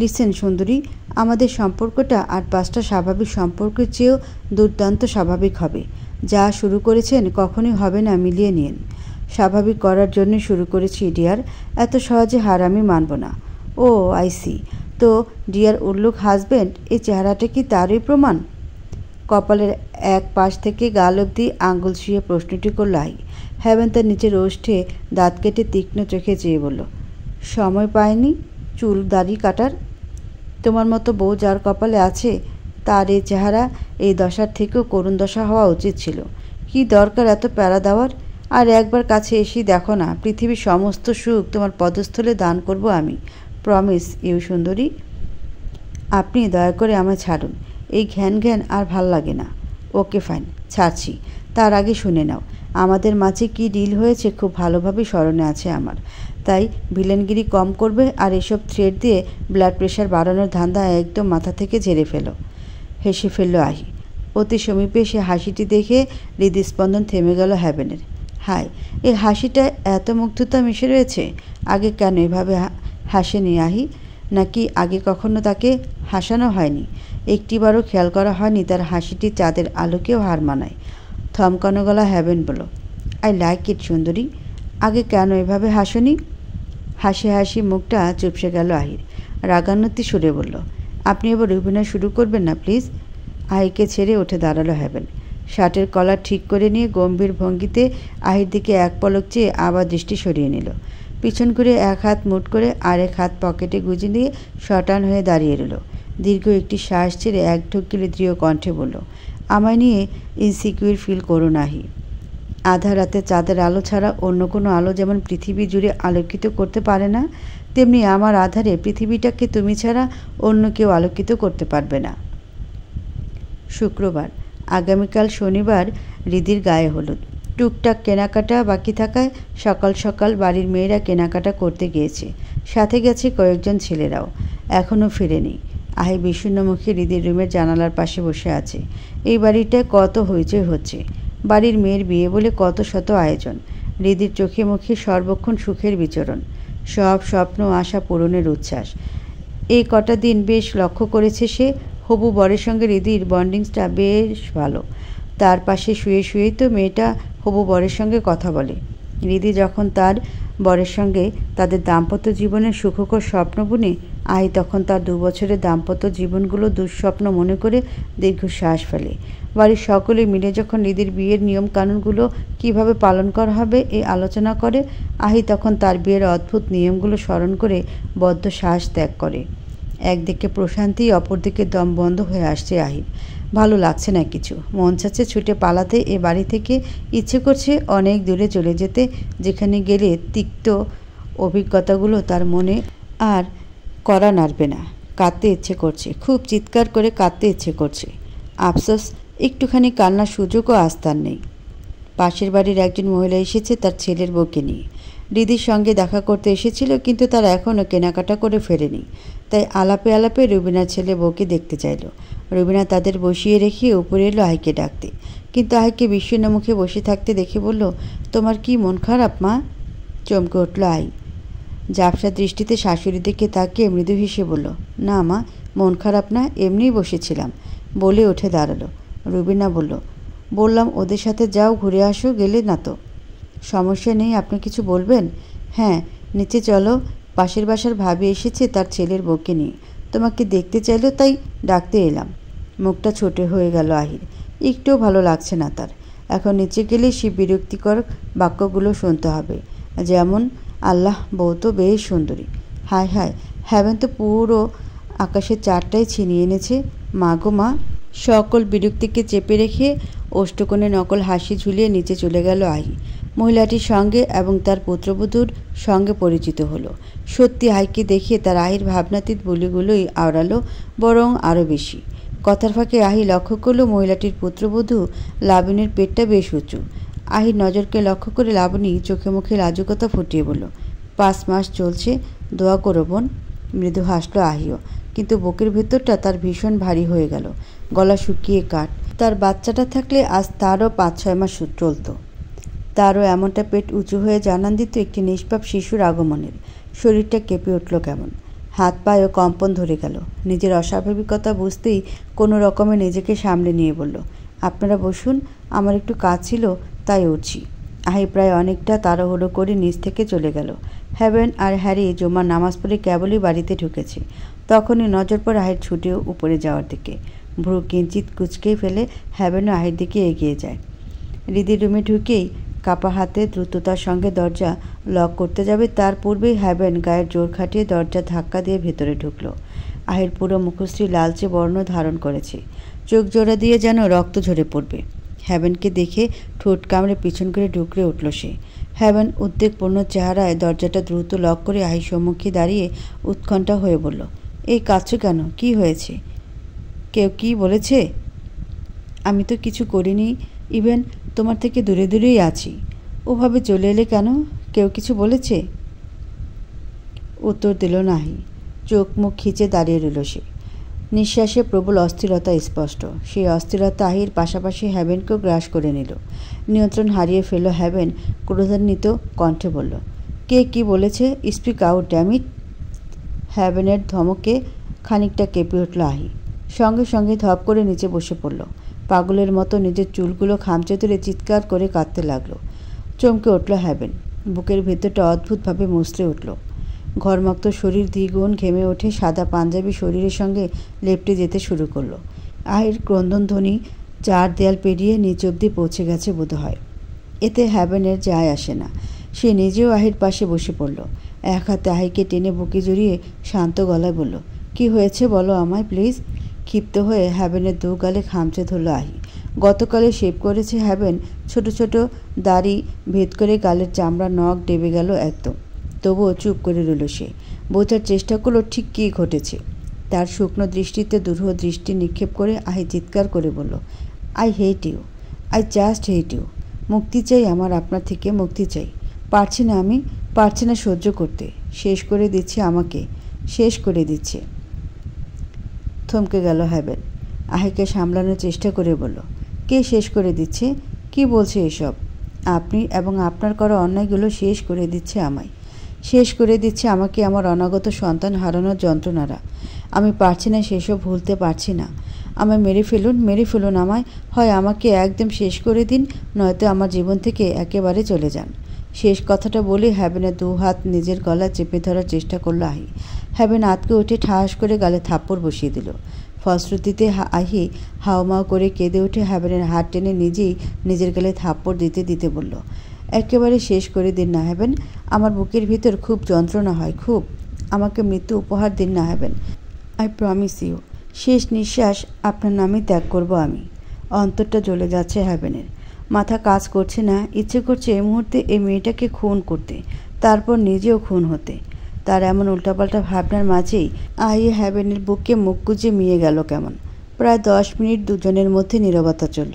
লিসেন সুন্দরী আমাদের সম্পর্কটা আর পাঁচটা স্বাভাবিক সম্পর্কের চেয়েও দুর্দান্ত স্বাভাবিক হবে যা শুরু করেছেন কখনোই হবে না মিলিয়ে নিন স্বাভাবিক করার জন্য শুরু করেছি ডিয়ার এত সহজে হার আমি মানব না ও আইসি তো ডিয়ার উল্লুক হাজব্যান্ড এই চেহারাটা কি তারই প্রমাণ কপালের এক পাশ থেকে গাল অব্দি আঙ্গুল শুয়ে প্রশ্নটি করল আই হ্যাভেন তার নিচে রোষ্ঠে দাঁত কেটে তীক্ষ্ণ চোখে চেয়ে বলল সময় পায়নি চুল দাড়ি কাটার তোমার মতো বউ যার কপালে আছে তার এই চেহারা এই দশার থেকেও করুণ দশা হওয়া উচিত ছিল কি দরকার এত প্যারা দেওয়ার আর একবার কাছে এসেই দেখো না পৃথিবীর সমস্ত সুখ তোমার পদস্থলে দান করব আমি প্রমিস ইউ সুন্দরী আপনি দয়া করে আমায় ছাড়ুন এই ঘ্যান ঘ্যান আর ভাল লাগে না ওকে ফাইন ছাড়ছি তার আগে শুনে নাও আমাদের মাঝে কি ডিল হয়েছে খুব ভালোভাবে স্মরণে আছে আমার তাই ভিলেনগিরি কম করবে আর এসব থ্রেড দিয়ে ব্লাড প্রেশার বাড়ানোর ধান্দা একদম মাথা থেকে ঝেড়ে ফেল হেসে ফেললো আহি অতি সমীপে সে হাসিটি দেখে হৃদস্পন্দন থেমে গেল হ্যাবেনের হায় এই হাসিটা এত মুগ্ধতা মিশে রয়েছে আগে কেন এভাবে হাসেনি আহি নাকি আগে কখনো তাকে হাসানো হয়নি একটিবারও খেয়াল করা হয়নি তার হাসিটি চাঁদের আলোকেও হার মানায় থমকানো গলা হ্যাবেন বলো আই লাইক ইট সুন্দরী আগে কেন এভাবে হাসনি হাসি হাসি মুখটা চুপসে গেল আহির রাগান্নতি সুরে বলল আপনি এবার অভিনয় শুরু করবেন না প্লিজ আহিকে ছেড়ে উঠে দাঁড়ালো হ্যাবেন শার্টের কলার ঠিক করে নিয়ে গম্ভীর ভঙ্গিতে আহির দিকে এক পলক চেয়ে আবার দৃষ্টি সরিয়ে নিল পিছন করে এক হাত মুট করে আরেক হাত পকেটে গুঁজে নিয়ে শটান হয়ে দাঁড়িয়ে রইল দীর্ঘ একটি শ্বাস ছেড়ে এক ঢুকিলে দৃঢ় কণ্ঠে বলল আমায় নিয়ে ইনসিকিউর ফিল করো নাহি আধা রাতে চাঁদের আলো ছাড়া অন্য কোনো আলো যেমন পৃথিবী জুড়ে আলোকিত করতে পারে না তেমনি আমার আধারে পৃথিবীটাকে তুমি ছাড়া অন্য কেউ আলোকিত করতে পারবে না শুক্রবার আগামীকাল শনিবার রিদির গায়ে হলুদ টুকটাক কেনাকাটা বাকি থাকায় সকাল সকাল বাড়ির মেয়েরা কেনাকাটা করতে গিয়েছে সাথে গেছে কয়েকজন ছেলেরাও এখনও ফিরেনি আহে বিষণ্ণমুখী রিদির রুমের জানালার পাশে বসে আছে এই বাড়িটায় কত হইচই হচ্ছে বাড়ির মেয়ের বিয়ে বলে কত শত আয়োজন হৃদির চোখে মুখে সর্বক্ষণ সুখের বিচরণ সব স্বপ্ন আশা পূরণের উচ্ছ্বাস এই কটা দিন বেশ লক্ষ্য করেছে সে হবু বরের সঙ্গে হৃদির বন্ডিংসটা বেশ ভালো তার পাশে শুয়ে শুয়েই তো মেয়েটা হবু বরের সঙ্গে কথা বলে হৃদি যখন তার বরের সঙ্গে তাদের দাম্পত্য জীবনের সুখকর স্বপ্ন বুনে আই তখন তার দুবছরের দাম্পত্য জীবনগুলো দুঃস্বপ্ন মনে করে দীর্ঘশ্বাস ফেলে বাড়ির সকলে মিলে যখন নিধির বিয়ের নিয়মকানুনগুলো কিভাবে পালন করা হবে এ আলোচনা করে আহি তখন তার বিয়ের অদ্ভুত নিয়মগুলো স্মরণ করে বদ্ধ শ্বাস ত্যাগ করে একদিকে প্রশান্তি অপরদিকে দম বন্ধ হয়ে আসছে আহিব ভালো লাগছে না কিছু মন চাচ্ছে ছুটে পালাতে এ বাড়ি থেকে ইচ্ছে করছে অনেক দূরে চলে যেতে যেখানে গেলে তিক্ত অভিজ্ঞতাগুলো তার মনে আর করা নাড়বে না কাঁদতে ইচ্ছে করছে খুব চিৎকার করে কাঁদতে ইচ্ছে করছে আফসোস একটুখানি কান্নার সুযোগও আস্তার নেই পাশের বাড়ির একজন মহিলা এসেছে তার ছেলের বউকে নিয়ে দিদির সঙ্গে দেখা করতে এসেছিল কিন্তু তারা এখনও কেনাকাটা করে ফেরেনি তাই আলাপে আলাপে রুবিনা ছেলে বউকে দেখতে চাইল রুবিনা তাদের বসিয়ে রেখে উপরে এলো আইকে ডাকতে কিন্তু আইকে বিস্মীর্ণ মুখে বসে থাকতে দেখে বলল তোমার কি মন খারাপ মা চমকে উঠল আই জাপসা দৃষ্টিতে শাশুড়ির দিকে তাকে মৃদু হেসে বলল না মা মন খারাপ না এমনিই বসেছিলাম বলে উঠে দাঁড়ালো রুবিনা বলল বললাম ওদের সাথে যাও ঘুরে আসো গেলে না তো সমস্যা নেই আপনি কিছু বলবেন হ্যাঁ নিচে চলো পাশের বাসার ভাবি এসেছে তার ছেলের বউকে নিয়ে তোমাকে দেখতে চাইলো তাই ডাকতে এলাম মুখটা ছোটে হয়ে গেল আহির একটুও ভালো লাগছে না তার এখন নিচে গেলে সে বিরক্তিকর বাক্যগুলো শুনতে হবে যেমন আল্লাহ বউ তো বেশ সুন্দরী হায় হায় হ্যাভেন তো পুরো আকাশের চারটায় ছিনিয়ে এনেছে মা গো মা সকল বিরক্তিকে চেপে রেখে অষ্টকোণে নকল হাসি ঝুলিয়ে নিচে চলে গেল আহি মহিলাটির সঙ্গে এবং তার পুত্রবধূর সঙ্গে পরিচিত হলো সত্যি আইকে দেখিয়ে তার আহির ভাবনাতীত বলিগুলোই আওড়ালো বরং আরও বেশি কথার ফাঁকে আহি লক্ষ্য করলো মহিলাটির পুত্রবধূ লাবণীর পেটটা বেশ উঁচু আহির নজরকে লক্ষ্য করে লাবণী চোখে মুখে লাজুকতা ফুটিয়ে বলল পাঁচ মাস চলছে দোয়া করো বোন মৃদু হাসল আহিও কিন্তু বুকের ভেতরটা তার ভীষণ ভারী হয়ে গেল গলা শুকিয়ে কাঠ তার বাচ্চাটা থাকলে আজ তারও পাঁচ ছয় মাস চলতো তারও এমনটা পেট উঁচু হয়ে জানান দিত একটি নিষ্পাপ শিশুর আগমনের শরীরটা কেঁপে উঠল কেমন হাত পায়ে কম্পন ধরে গেল নিজের অস্বাভাবিকতা বুঝতেই কোনো রকমে নিজেকে সামনে নিয়ে বলল আপনারা বসুন আমার একটু কাজ ছিল তাই উঠছি আহি প্রায় অনেকটা তাড়াহুড়ো করে নিচ থেকে চলে গেল হ্যাভেন আর হ্যারি জুমার নামাজ পড়ে কেবলই বাড়িতে ঢুকেছে তখনই নজর পড়ে আহের ছুটেও উপরে যাওয়ার দিকে ভ্রু কিঞ্চিত কুচকে ফেলে হ্যাভেনও আহির দিকে এগিয়ে যায় রিদি রুমে ঢুকেই কাপা হাতে দ্রুততার সঙ্গে দরজা লক করতে যাবে তার পূর্বেই হ্যাবেন গায়ের জোর খাটিয়ে দরজা ধাক্কা দিয়ে ভেতরে ঢুকল আহির পুরো মুখশ্রী লালচে বর্ণ ধারণ করেছে চোখ জোড়া দিয়ে যেন রক্ত ঝরে পড়বে হ্যাবেনকে দেখে ঠোঁট কামড়ে পিছন করে ঢুকরে উঠল সে হ্যাবেন উদ্বেগপূর্ণ চেহারায় দরজাটা দ্রুত লক করে আহির সম্মুখে দাঁড়িয়ে উৎকণ্ঠা হয়ে বলল এই কাছে কেন কি হয়েছে কেউ কি বলেছে আমি তো কিছু করিনি ইভেন তোমার থেকে দূরে দূরেই আছি ওভাবে চলে এলে কেন কেউ কিছু বলেছে উত্তর দিল নাহি চোখ মুখ খিচে দাঁড়িয়ে রইল সে নিঃশ্বাসে প্রবল অস্থিরতা স্পষ্ট সেই অস্থিরতা আহির পাশাপাশি হ্যাভেনকেও গ্রাস করে নিল নিয়ন্ত্রণ হারিয়ে ফেলল হ্যাভেন ক্রোধান্বিত কণ্ঠে বলল কে কি বলেছে স্পিক আউট ড্যামিট হ্যাভেনের ধমকে খানিকটা কেঁপে উঠল আহি সঙ্গে সঙ্গে ধপ করে নিচে বসে পড়ল পাগলের মতো নিজের চুলগুলো খামচে তুলে চিৎকার করে কাঁদতে লাগলো চমকে উঠল হ্যাবেন বুকের ভেতরটা অদ্ভুতভাবে মুচড়ে উঠল ঘরমাক্ত শরীর দ্বিগুণ ঘেমে ওঠে সাদা পাঞ্জাবি শরীরের সঙ্গে লেপটে যেতে শুরু করলো আয়ের ক্রন্দনধ্বনি চার দেয়াল পেরিয়ে নিচ অব্দি পৌঁছে গেছে বোধ হয় এতে হ্যাবেনের যায় আসে না সে নিজেও আহির পাশে বসে পড়ল এক হাতে আহিকে টেনে বুকে জড়িয়ে শান্ত গলায় বলল কি হয়েছে বলো আমায় প্লিজ ক্ষিপ্ত হয়ে হ্যাভেনের দু গালে খামচে ধরল আহি গতকালে শেভ করেছে হ্যাভেন ছোট ছোট দাড়ি ভেদ করে গালের চামড়া নখ ডেবে গেল একদম তবুও চুপ করে রইল সে বোঝার চেষ্টা করলো ঠিক কী ঘটেছে তার শুকনো দৃষ্টিতে দুরূহ দৃষ্টি নিক্ষেপ করে আহি চিৎকার করে বলল I hate you I just hate you মুক্তি চাই আমার আপনার থেকে মুক্তি চাই পারছি না আমি পারছি না সহ্য করতে শেষ করে দিচ্ছে আমাকে শেষ করে দিচ্ছে থমকে গেল হ্যাবেল আহিকে সামলানোর চেষ্টা করে বলল কে শেষ করে দিচ্ছে কি বলছে এসব আপনি এবং আপনার করা অন্যায়গুলো শেষ করে দিচ্ছে আমায় শেষ করে দিচ্ছে আমাকে আমার অনাগত সন্তান হারানোর যন্ত্রণারা আমি পারছি না সেসব ভুলতে পারছি না আমায় মেরে ফেলুন মেরে ফেলুন আমায় হয় আমাকে একদম শেষ করে দিন নয়তো আমার জীবন থেকে একেবারে চলে যান শেষ কথাটা বলে হ্যাবেনা দু হাত নিজের গলা চেপে ধরার চেষ্টা করলো আহি হ্যাবেন আতকে উঠে ঠাস করে গালে থাপ্পড় বসিয়ে দিল ফলশ্রুতিতে আহি হাওমাও করে কেঁদে উঠে হ্যাবেনের হাত টেনে নিজেই নিজের গালে থাপ্পড় দিতে দিতে বলল একেবারে শেষ করে দিন না হ্যাবেন আমার বুকের ভিতর খুব যন্ত্রণা হয় খুব আমাকে মৃত্যু উপহার দিন না হ্যাবেন আই প্রমিস ইউ শেষ নিঃশ্বাস আপনার নামে ত্যাগ করব আমি অন্তরটা জ্বলে যাচ্ছে হ্যাবেনের মাথা কাজ করছে না ইচ্ছে করছে এই মুহূর্তে এই মেয়েটাকে খুন করতে তারপর নিজেও খুন হতে তার এমন উল্টাপাল্টা ভাবনার মাঝেই আই হ্যাভেনের বুকে মুখ গুজে মিয়ে গেল কেমন প্রায় দশ মিনিট দুজনের মধ্যে নিরবতা চলল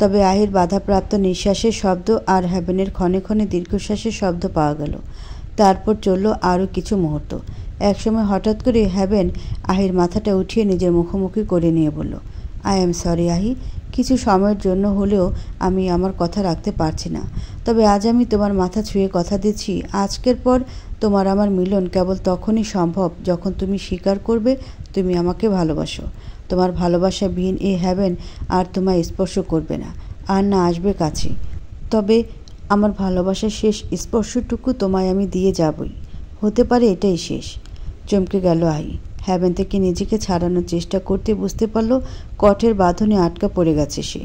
তবে আহির বাধাপ্রাপ্ত নিঃশ্বাসের শব্দ আর হ্যাভেনের ক্ষণে ক্ষণে দীর্ঘশ্বাসের শব্দ পাওয়া গেল তারপর চলল আরও কিছু মুহূর্ত একসময় হঠাৎ করে হ্যাভেন আহির মাথাটা উঠিয়ে নিজের মুখোমুখি করে নিয়ে বলল আই এম সরি আহি কিছু সময়ের জন্য হলেও আমি আমার কথা রাখতে পারছি না তবে আজ আমি তোমার মাথা ছুঁয়ে কথা দিচ্ছি আজকের পর তোমার আমার মিলন কেবল তখনই সম্ভব যখন তুমি স্বীকার করবে তুমি আমাকে ভালোবাসো তোমার ভালোবাসা বিন এ হ্যাভেন আর তোমায় স্পর্শ করবে না আর না আসবে কাছে তবে আমার ভালোবাসার শেষ স্পর্শটুকু তোমায় আমি দিয়ে যাবই হতে পারে এটাই শেষ চমকে গেল আই হ্যাভেন থেকে নিজেকে ছাড়ানোর চেষ্টা করতে বুঝতে পারল কঠের বাঁধনে আটকা পড়ে গেছে সে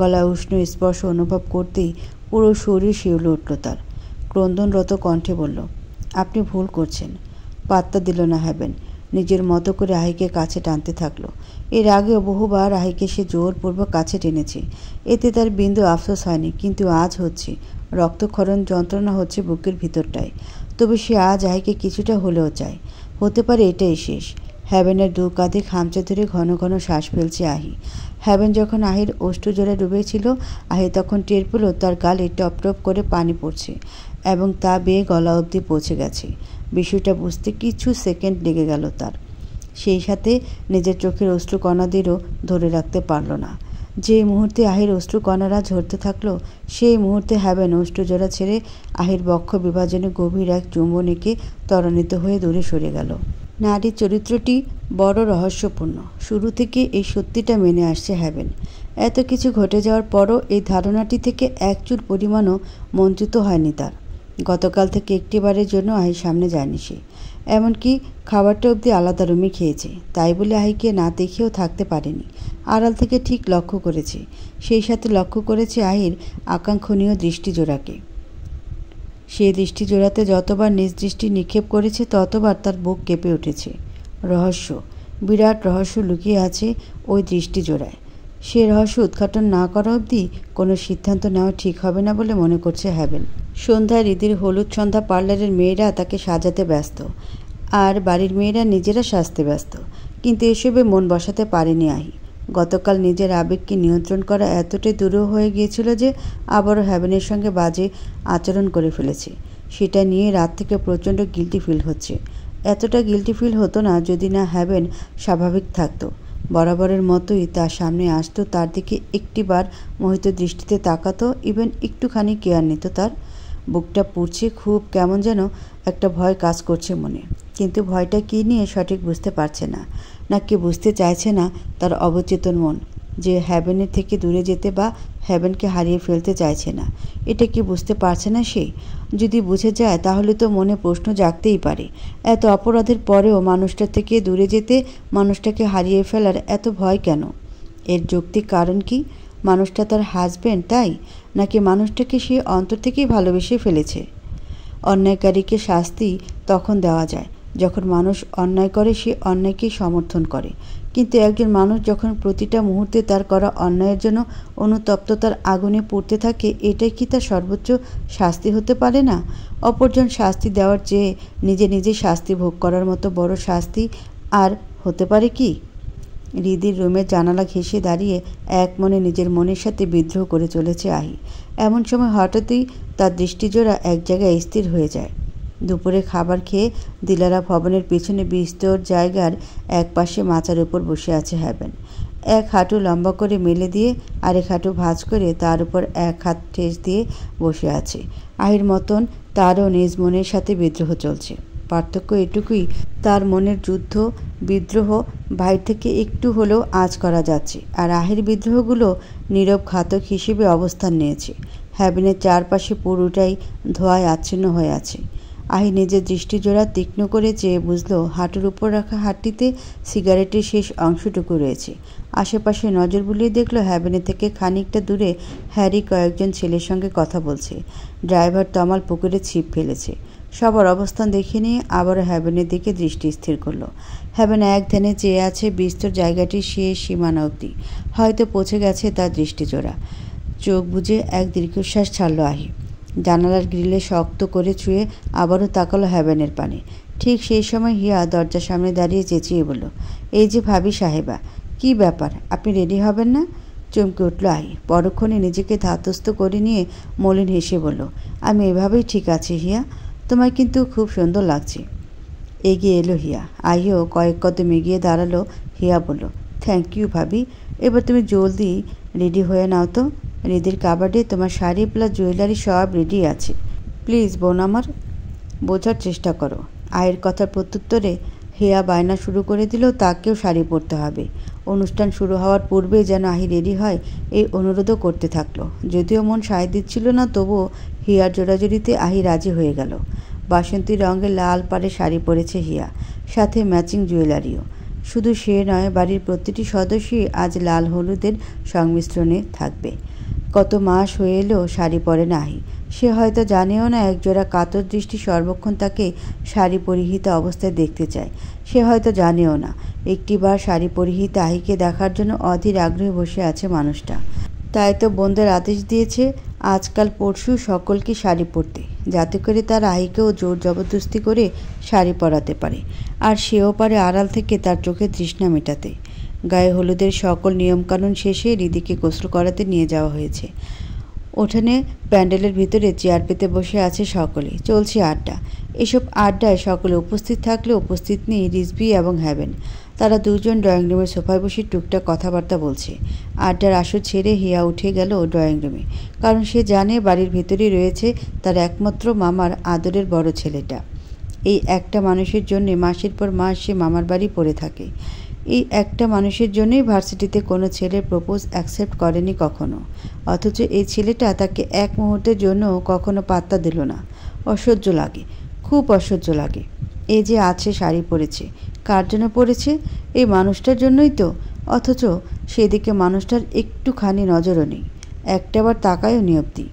গলা উষ্ণ স্পর্শ অনুভব করতেই পুরো শরীর শিউলে উঠল তার ক্রন্দনরত কণ্ঠে বলল আপনি ভুল করছেন পাত্তা দিল না হ্যাবেন নিজের মতো করে আহিকে কাছে টানতে থাকলো এর আগেও বহুবার আহিকে সে জোরপূর্বক কাছে টেনেছে এতে তার বিন্দু আফসোস হয়নি কিন্তু আজ হচ্ছে রক্তক্ষরণ যন্ত্রণা হচ্ছে বুকের ভিতরটায় তবে সে আজ আহিকে কিছুটা হলেও চায় হতে পারে এটাই শেষ হ্যাবেনের দু কাঁধে খামচে ধরে ঘন ঘন শ্বাস ফেলছে আহি হ্যাবেন যখন আহির অষ্টু জলে ডুবেছিল আহি তখন টের পেল তার গালে টপ টপ করে পানি পড়ছে এবং তা বেয়ে গলা অবধি পৌঁছে গেছে বিষয়টা বুঝতে কিছু সেকেন্ড লেগে গেল তার সেই সাথে নিজের চোখের অশ্রুকণাদেরও ধরে রাখতে পারল না যে মুহূর্তে আহির অশ্রুকণারা ঝরতে থাকলো সেই মুহূর্তে হ্যাবেন অশ্রুজোড়া ছেড়ে আহির বক্ষ বিভাজনে গভীর এক চুম্বনীকে ত্বরান্বিত হয়ে দূরে সরে গেল নারীর চরিত্রটি বড় রহস্যপূর্ণ শুরু থেকে এই সত্যিটা মেনে আসছে হ্যাবেন এত কিছু ঘটে যাওয়ার পরও এই ধারণাটি থেকে একচুর পরিমাণও মঞ্চিত হয়নি তার গতকাল থেকে একটিবারের জন্য আহি সামনে যায়নি সে এমনকি খাবারটা অবধি আলাদা রুমে খেয়েছে তাই বলে আহিকে না দেখেও থাকতে পারেনি আড়াল থেকে ঠিক লক্ষ্য করেছে সেই সাথে লক্ষ্য করেছে আহির আকাঙ্ক্ষণীয় জোড়াকে সে জোড়াতে যতবার নিজ দৃষ্টি নিক্ষেপ করেছে ততবার তার বুক কেঁপে উঠেছে রহস্য বিরাট রহস্য লুকিয়ে আছে ওই দৃষ্টি জোড়ায় সে রহস্য উদ্ঘাটন না করা অবধি কোনো সিদ্ধান্ত নেওয়া ঠিক হবে না বলে মনে করছে হ্যাবেন সন্ধ্যায় রিদির হলুদ সন্ধ্যা পার্লারের মেয়েরা তাকে সাজাতে ব্যস্ত আর বাড়ির মেয়েরা নিজেরা সাজতে ব্যস্ত কিন্তু এসবে মন বসাতে পারেনি আহি গতকাল নিজের আবেগকে নিয়ন্ত্রণ করা এতটাই দূরও হয়ে গিয়েছিল যে আবারও হ্যাভেনের সঙ্গে বাজে আচরণ করে ফেলেছে সেটা নিয়ে রাত থেকে প্রচণ্ড গিলটি ফিল হচ্ছে এতটা গিলটি ফিল হতো না যদি না হ্যাভেন স্বাভাবিক থাকতো বরাবরের মতোই তার সামনে আসতো তার দিকে একটিবার মোহিত দৃষ্টিতে তাকাতো ইভেন একটুখানি কেয়ার নিত তার বুকটা পুড়ছে খুব কেমন যেন একটা ভয় কাজ করছে মনে কিন্তু ভয়টা কী নিয়ে সঠিক বুঝতে পারছে না না কি বুঝতে চাইছে না তার অবচেতন মন যে হ্যাভেনের থেকে দূরে যেতে বা হ্যাভেনকে হারিয়ে ফেলতে চাইছে না এটা কি বুঝতে পারছে না সে যদি বুঝে যায় তাহলে তো মনে প্রশ্ন জাগতেই পারে এত অপরাধের পরেও মানুষটা থেকে দূরে যেতে মানুষটাকে হারিয়ে ফেলার এত ভয় কেন এর যৌক্তিক কারণ কি মানুষটা তার হাজব্যান্ড তাই নাকি মানুষটাকে সে অন্তর থেকেই ভালোবেসে ফেলেছে অন্যায়কারীকে শাস্তি তখন দেওয়া যায় যখন মানুষ অন্যায় করে সে অন্যায়কেই সমর্থন করে কিন্তু একজন মানুষ যখন প্রতিটা মুহূর্তে তার করা অন্যায়ের জন্য অনুতপ্ত তার আগুনে পড়তে থাকে এটাই কি তার সর্বোচ্চ শাস্তি হতে পারে না অপরজন শাস্তি দেওয়ার চেয়ে নিজে নিজে শাস্তি ভোগ করার মতো বড় শাস্তি আর হতে পারে কি রিদির রুমের জানালা ঘেঁষে দাঁড়িয়ে এক মনে নিজের মনের সাথে বিদ্রোহ করে চলেছে আহি এমন সময় হঠাৎই তার দৃষ্টিজোড়া এক জায়গায় স্থির হয়ে যায় দুপুরে খাবার খেয়ে দিলারা ভবনের পিছনে বিস্তর জায়গার এক পাশে মাচার উপর বসে আছে হ্যাবেন এক হাঁটু লম্বা করে মেলে দিয়ে আরেক হাঁটু ভাঁজ করে তার উপর এক হাত ঠেস দিয়ে বসে আছে আহির মতন তারও নিজ মনের সাথে বিদ্রোহ চলছে পার্থক্য এটুকুই তার মনের যুদ্ধ বিদ্রোহ বাইর থেকে একটু হলেও আজ করা যাচ্ছে আর আহির বিদ্রোহগুলো নীরব ঘাতক হিসেবে অবস্থান নিয়েছে হ্যাবিনের চারপাশে পুরোটাই ধোঁয়ায় আচ্ছন্ন হয়ে আছে আহি নিজের দৃষ্টি জোড়া তীক্ষ্ণ করে চেয়ে বুঝল হাঁটুর উপর রাখা হাতটিতে সিগারেটের শেষ অংশটুকু রয়েছে আশেপাশে নজর বুলিয়ে দেখল হ্যাভেনে থেকে খানিকটা দূরে হ্যারি কয়েকজন ছেলের সঙ্গে কথা বলছে ড্রাইভার তমাল পুকুরে ছিপ ফেলেছে সবার অবস্থান দেখে নিয়ে আবার হ্যাভেনের দিকে দৃষ্টি স্থির করলো হ্যাভেন এক ধ্যানে চেয়ে আছে বিস্তর জায়গাটি শেষ সীমানা অবধি হয়তো পৌঁছে গেছে তার দৃষ্টি জোড়া চোখ বুঝে এক দীর্ঘশ্বাস ছাড়লো আহিব জানালার গ্রিলে শক্ত করে ছুঁয়ে আবারও তাকালো হ্যাভেনের পানে ঠিক সেই সময় হিয়া দরজার সামনে দাঁড়িয়ে চেঁচিয়ে বলল এই যে ভাবি সাহেবা কি ব্যাপার আপনি রেডি হবেন না চমকে উঠল আই পরক্ষণে নিজেকে ধাতস্থ করে নিয়ে মলিন হেসে বলল আমি এভাবেই ঠিক আছি হিয়া তোমায় কিন্তু খুব সুন্দর লাগছে এগিয়ে এলো হিয়া আইও কয়েক কদম এগিয়ে দাঁড়ালো হিয়া বলল থ্যাংক ইউ ভাবি এবার তুমি জলদি রেডি হয়ে নাও তো আর এদের কাবাডে তোমার শাড়ি প্লাস জুয়েলারি সব রেডি আছে প্লিজ বোন আমার বোঝার চেষ্টা করো আয়ের কথার প্রত্যুত্তরে হেয়া বায়না শুরু করে দিল তাকেও শাড়ি পরতে হবে অনুষ্ঠান শুরু হওয়ার পূর্বে যেন আহি রেডি হয় এই অনুরোধও করতে থাকলো যদিও মন সায় দিচ্ছিল না তবুও হিয়ার জোড়াজড়িতে আহি রাজি হয়ে গেল বাসন্তী রঙে লাল পাড়ে শাড়ি পরেছে হিয়া সাথে ম্যাচিং জুয়েলারিও শুধু সে নয় বাড়ির প্রতিটি সদস্যই আজ লাল হলুদের সংমিশ্রণে থাকবে কত মাস হয়ে এলো শাড়ি পরে নাহি সে হয়তো জানেও না একজোড়া কাতর দৃষ্টি সর্বক্ষণ তাকে শাড়ি পরিহিত অবস্থায় দেখতে চায় সে হয়তো জানেও না একটিবার শাড়ি পরিহিত আহিকে দেখার জন্য অধীর আগ্রহে বসে আছে মানুষটা তাই তো বোনদের আদেশ দিয়েছে আজকাল পরশু সকলকে শাড়ি পরতে যাতে করে তার আহিকেও জোর জবরদস্তি করে শাড়ি পরাতে পারে আর সেও পারে আড়াল থেকে তার চোখে তৃষ্ণা মেটাতে গায়ে হলুদের সকল নিয়মকানুন শেষে রিদিকে গোসল করাতে নিয়ে যাওয়া হয়েছে ওঠানে প্যান্ডেলের ভিতরে চেয়ার পেতে বসে আছে সকলে চলছে আড্ডা এসব আড্ডায় সকলে উপস্থিত থাকলে উপস্থিত নেই রিজবি এবং হ্যাভেন তারা দুজন ড্রয়িং রুমের সোফায় বসে টুকটাক কথাবার্তা বলছে আড্ডার আসর ছেড়ে হিয়া উঠে গেল ড্রয়িং রুমে কারণ সে জানে বাড়ির ভিতরেই রয়েছে তার একমাত্র মামার আদরের বড় ছেলেটা এই একটা মানুষের জন্যে মাসের পর মাস সে মামার বাড়ি পড়ে থাকে এই একটা মানুষের জন্যই ভার্সিটিতে কোনো ছেলে প্রপোজ অ্যাকসেপ্ট করেনি কখনো অথচ এই ছেলেটা তাকে এক মুহূর্তের জন্য কখনো পাত্তা দিল না অসহ্য লাগে খুব অসহ্য লাগে এই যে আছে শাড়ি পরেছে কার জন্য পরেছে এই মানুষটার জন্যই তো অথচ সেদিকে মানুষটার একটুখানি নজরও নেই একটাবার তাকায়ও নিয়ব্দি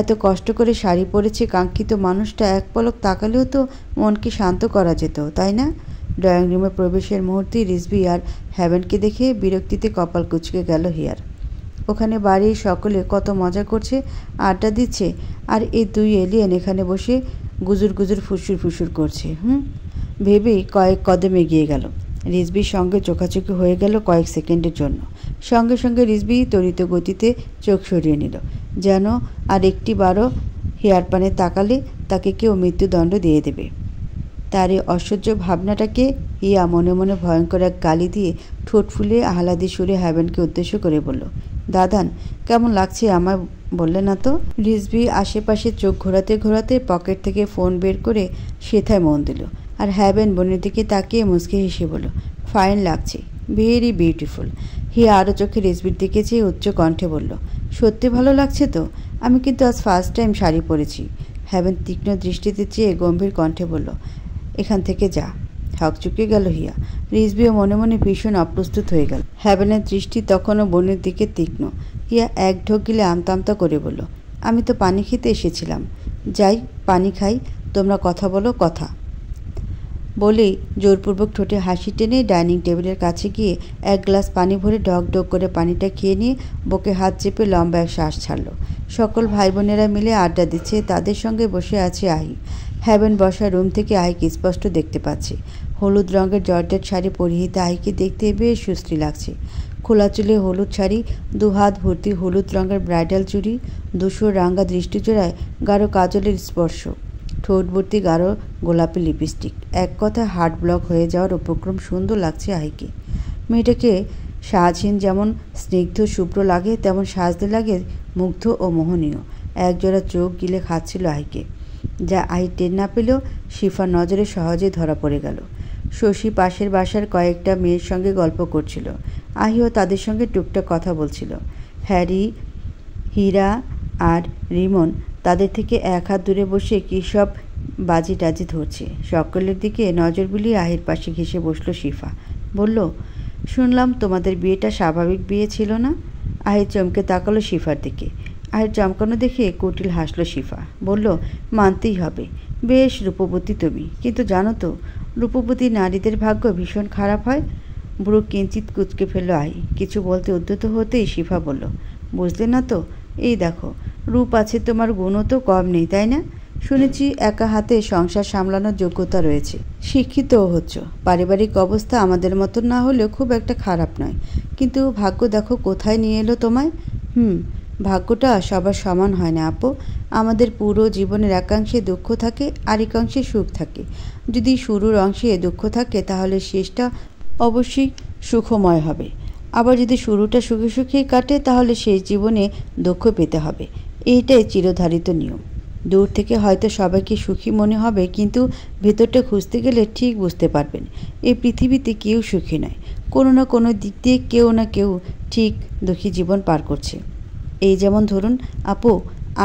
এত কষ্ট করে শাড়ি পরেছে কাঙ্ক্ষিত মানুষটা এক পলক তাকালেও তো মনকে শান্ত করা যেত তাই না ড্রয়িং রুমে প্রবেশের মুহূর্তে রিসবি আর হ্যাভেনকে দেখে বিরক্তিতে কপাল কুচকে গেল হিয়ার ওখানে বাড়ির সকলে কত মজা করছে আড্ডা দিচ্ছে আর এই দুই এলিয়েন এখানে বসে গুজুর গুজুর ফুসুর ফুসুর করছে হুম ভেবেই কয়েক কদম এগিয়ে গেল রিজবির সঙ্গে চোখাচোখি হয়ে গেল কয়েক সেকেন্ডের জন্য সঙ্গে সঙ্গে রিজবি তরিত গতিতে চোখ সরিয়ে নিল যেন আর একটি বারও হেয়ারপানে তাকালে তাকে কেউ মৃত্যুদণ্ড দিয়ে দেবে তার এই অসহ্য ভাবনাটাকে ইয়া মনে মনে ভয়ঙ্কর এক গালি দিয়ে ঠোঁট ফুলে আহ্লাদি সুরে হ্যাভেনকে উদ্দেশ্য করে বলল দাদান কেমন লাগছে আমার বললে না তো রিজবি আশেপাশে চোখ ঘোরাতে ঘোরাতে পকেট থেকে ফোন বের করে সেথায় মন দিল আর হ্যাভেন বোনের দিকে তাকিয়ে মুসকে হেসে বলল ফাইন লাগছে ভেরি বিউটিফুল হি আরও চোখে রিজবির দিকে চেয়ে উচ্চ কণ্ঠে বলল সত্যি ভালো লাগছে তো আমি কিন্তু আজ ফার্স্ট টাইম শাড়ি পরেছি হ্যাভেন তীক্ষ্ণ দৃষ্টিতে চেয়ে গম্ভীর কণ্ঠে বলল এখান থেকে যা হক চুকে গেল হিয়া রিজবিও মনে মনে ভীষণ অপ্রস্তুত হয়ে গেল হ্যাভেনের দৃষ্টি তখনও বনের দিকে তীক্ষ্ণ হিয়া এক ঢোক গিলে আমতামতা করে বলল আমি তো পানি খেতে এসেছিলাম যাই পানি খাই তোমরা কথা বলো কথা বলেই জোরপূর্বক ঠোঁটে হাসি টেনে ডাইনিং টেবিলের কাছে গিয়ে এক গ্লাস পানি ভরে ঢক ঢক করে পানিটা খেয়ে নিয়ে বুকে হাত চেপে লম্বা এক শ্বাস ছাড়ল সকল ভাই বোনেরা মিলে আড্ডা দিচ্ছে তাদের সঙ্গে বসে আছে আহি হ্যাভেন বসা রুম থেকে আহিকে স্পষ্ট দেখতে পাচ্ছে হলুদ রঙের জর্জেট শাড়ি পরিহিত আহিকে দেখতে বেশ সুস্থি লাগছে খোলা চুলে হলুদ শাড়ি দু হাত ভর্তি হলুদ রঙের ব্রাইডাল চুড়ি দুশো রাঙ্গা দৃষ্টিচূড়ায় গাঢ় কাজলের স্পর্শ ঠোঁট ভর্তি গাঢ় গোলাপি লিপস্টিক এক কথা হার্ট ব্লক হয়ে যাওয়ার উপক্রম সুন্দর লাগছে আইকে মেয়েটাকে সাজহীন যেমন স্নিগ্ধ শুভ্র লাগে তেমন সাজতে লাগে মুগ্ধ ও মোহনীয় একজোড়া চোখ গিলে খাচ্ছিল আইকে যা আই টের না পেলেও শিফা নজরে সহজে ধরা পড়ে গেল শশী পাশের বাসার কয়েকটা মেয়ের সঙ্গে গল্প করছিল আহিও তাদের সঙ্গে টুকটাক কথা বলছিল হ্যারি হীরা আর রিমন তাদের থেকে এক হাত দূরে বসে কি সব বাজি টাজি ধরছে সকলের দিকে নজর বুলিয়ে আহির পাশে ঘেসে বসল শিফা বলল শুনলাম তোমাদের বিয়েটা স্বাভাবিক বিয়ে ছিল না আহির চমকে তাকালো শিফার দিকে আর জমকানো দেখে কুটিল হাসল শিফা বলল মানতেই হবে বেশ রূপবতী তুমি কিন্তু জানো তো রূপবতী নারীদের ভাগ্য ভীষণ খারাপ হয় বুড়ো কিঞ্চিত কুচকে ফেলল আই কিছু বলতে উদ্যত হতেই শিফা বলল বুঝলে না তো এই দেখো রূপ আছে তোমার গুণও তো কম নেই তাই না শুনেছি একা হাতে সংসার সামলানোর যোগ্যতা রয়েছে শিক্ষিতও হচ্ছ পারিবারিক অবস্থা আমাদের মতো না হলেও খুব একটা খারাপ নয় কিন্তু ভাগ্য দেখো কোথায় নিয়ে এলো তোমায় হুম ভাগ্যটা সবার সমান হয় না আপু আমাদের পুরো জীবনের একাংশে দুঃখ থাকে আর একাংশে সুখ থাকে যদি শুরুর অংশে দুঃখ থাকে তাহলে শেষটা অবশ্যই সুখময় হবে আবার যদি শুরুটা সুখে সুখেই কাটে তাহলে শেষ জীবনে দুঃখ পেতে হবে এইটাই চিরধারিত নিয়ম দূর থেকে হয়তো সবাইকে সুখী মনে হবে কিন্তু ভেতরটা খুঁজতে গেলে ঠিক বুঝতে পারবেন এই পৃথিবীতে কেউ সুখী নয় কোনো না কোনো দিক দিয়ে কেউ না কেউ ঠিক দুঃখী জীবন পার করছে এই যেমন ধরুন আপু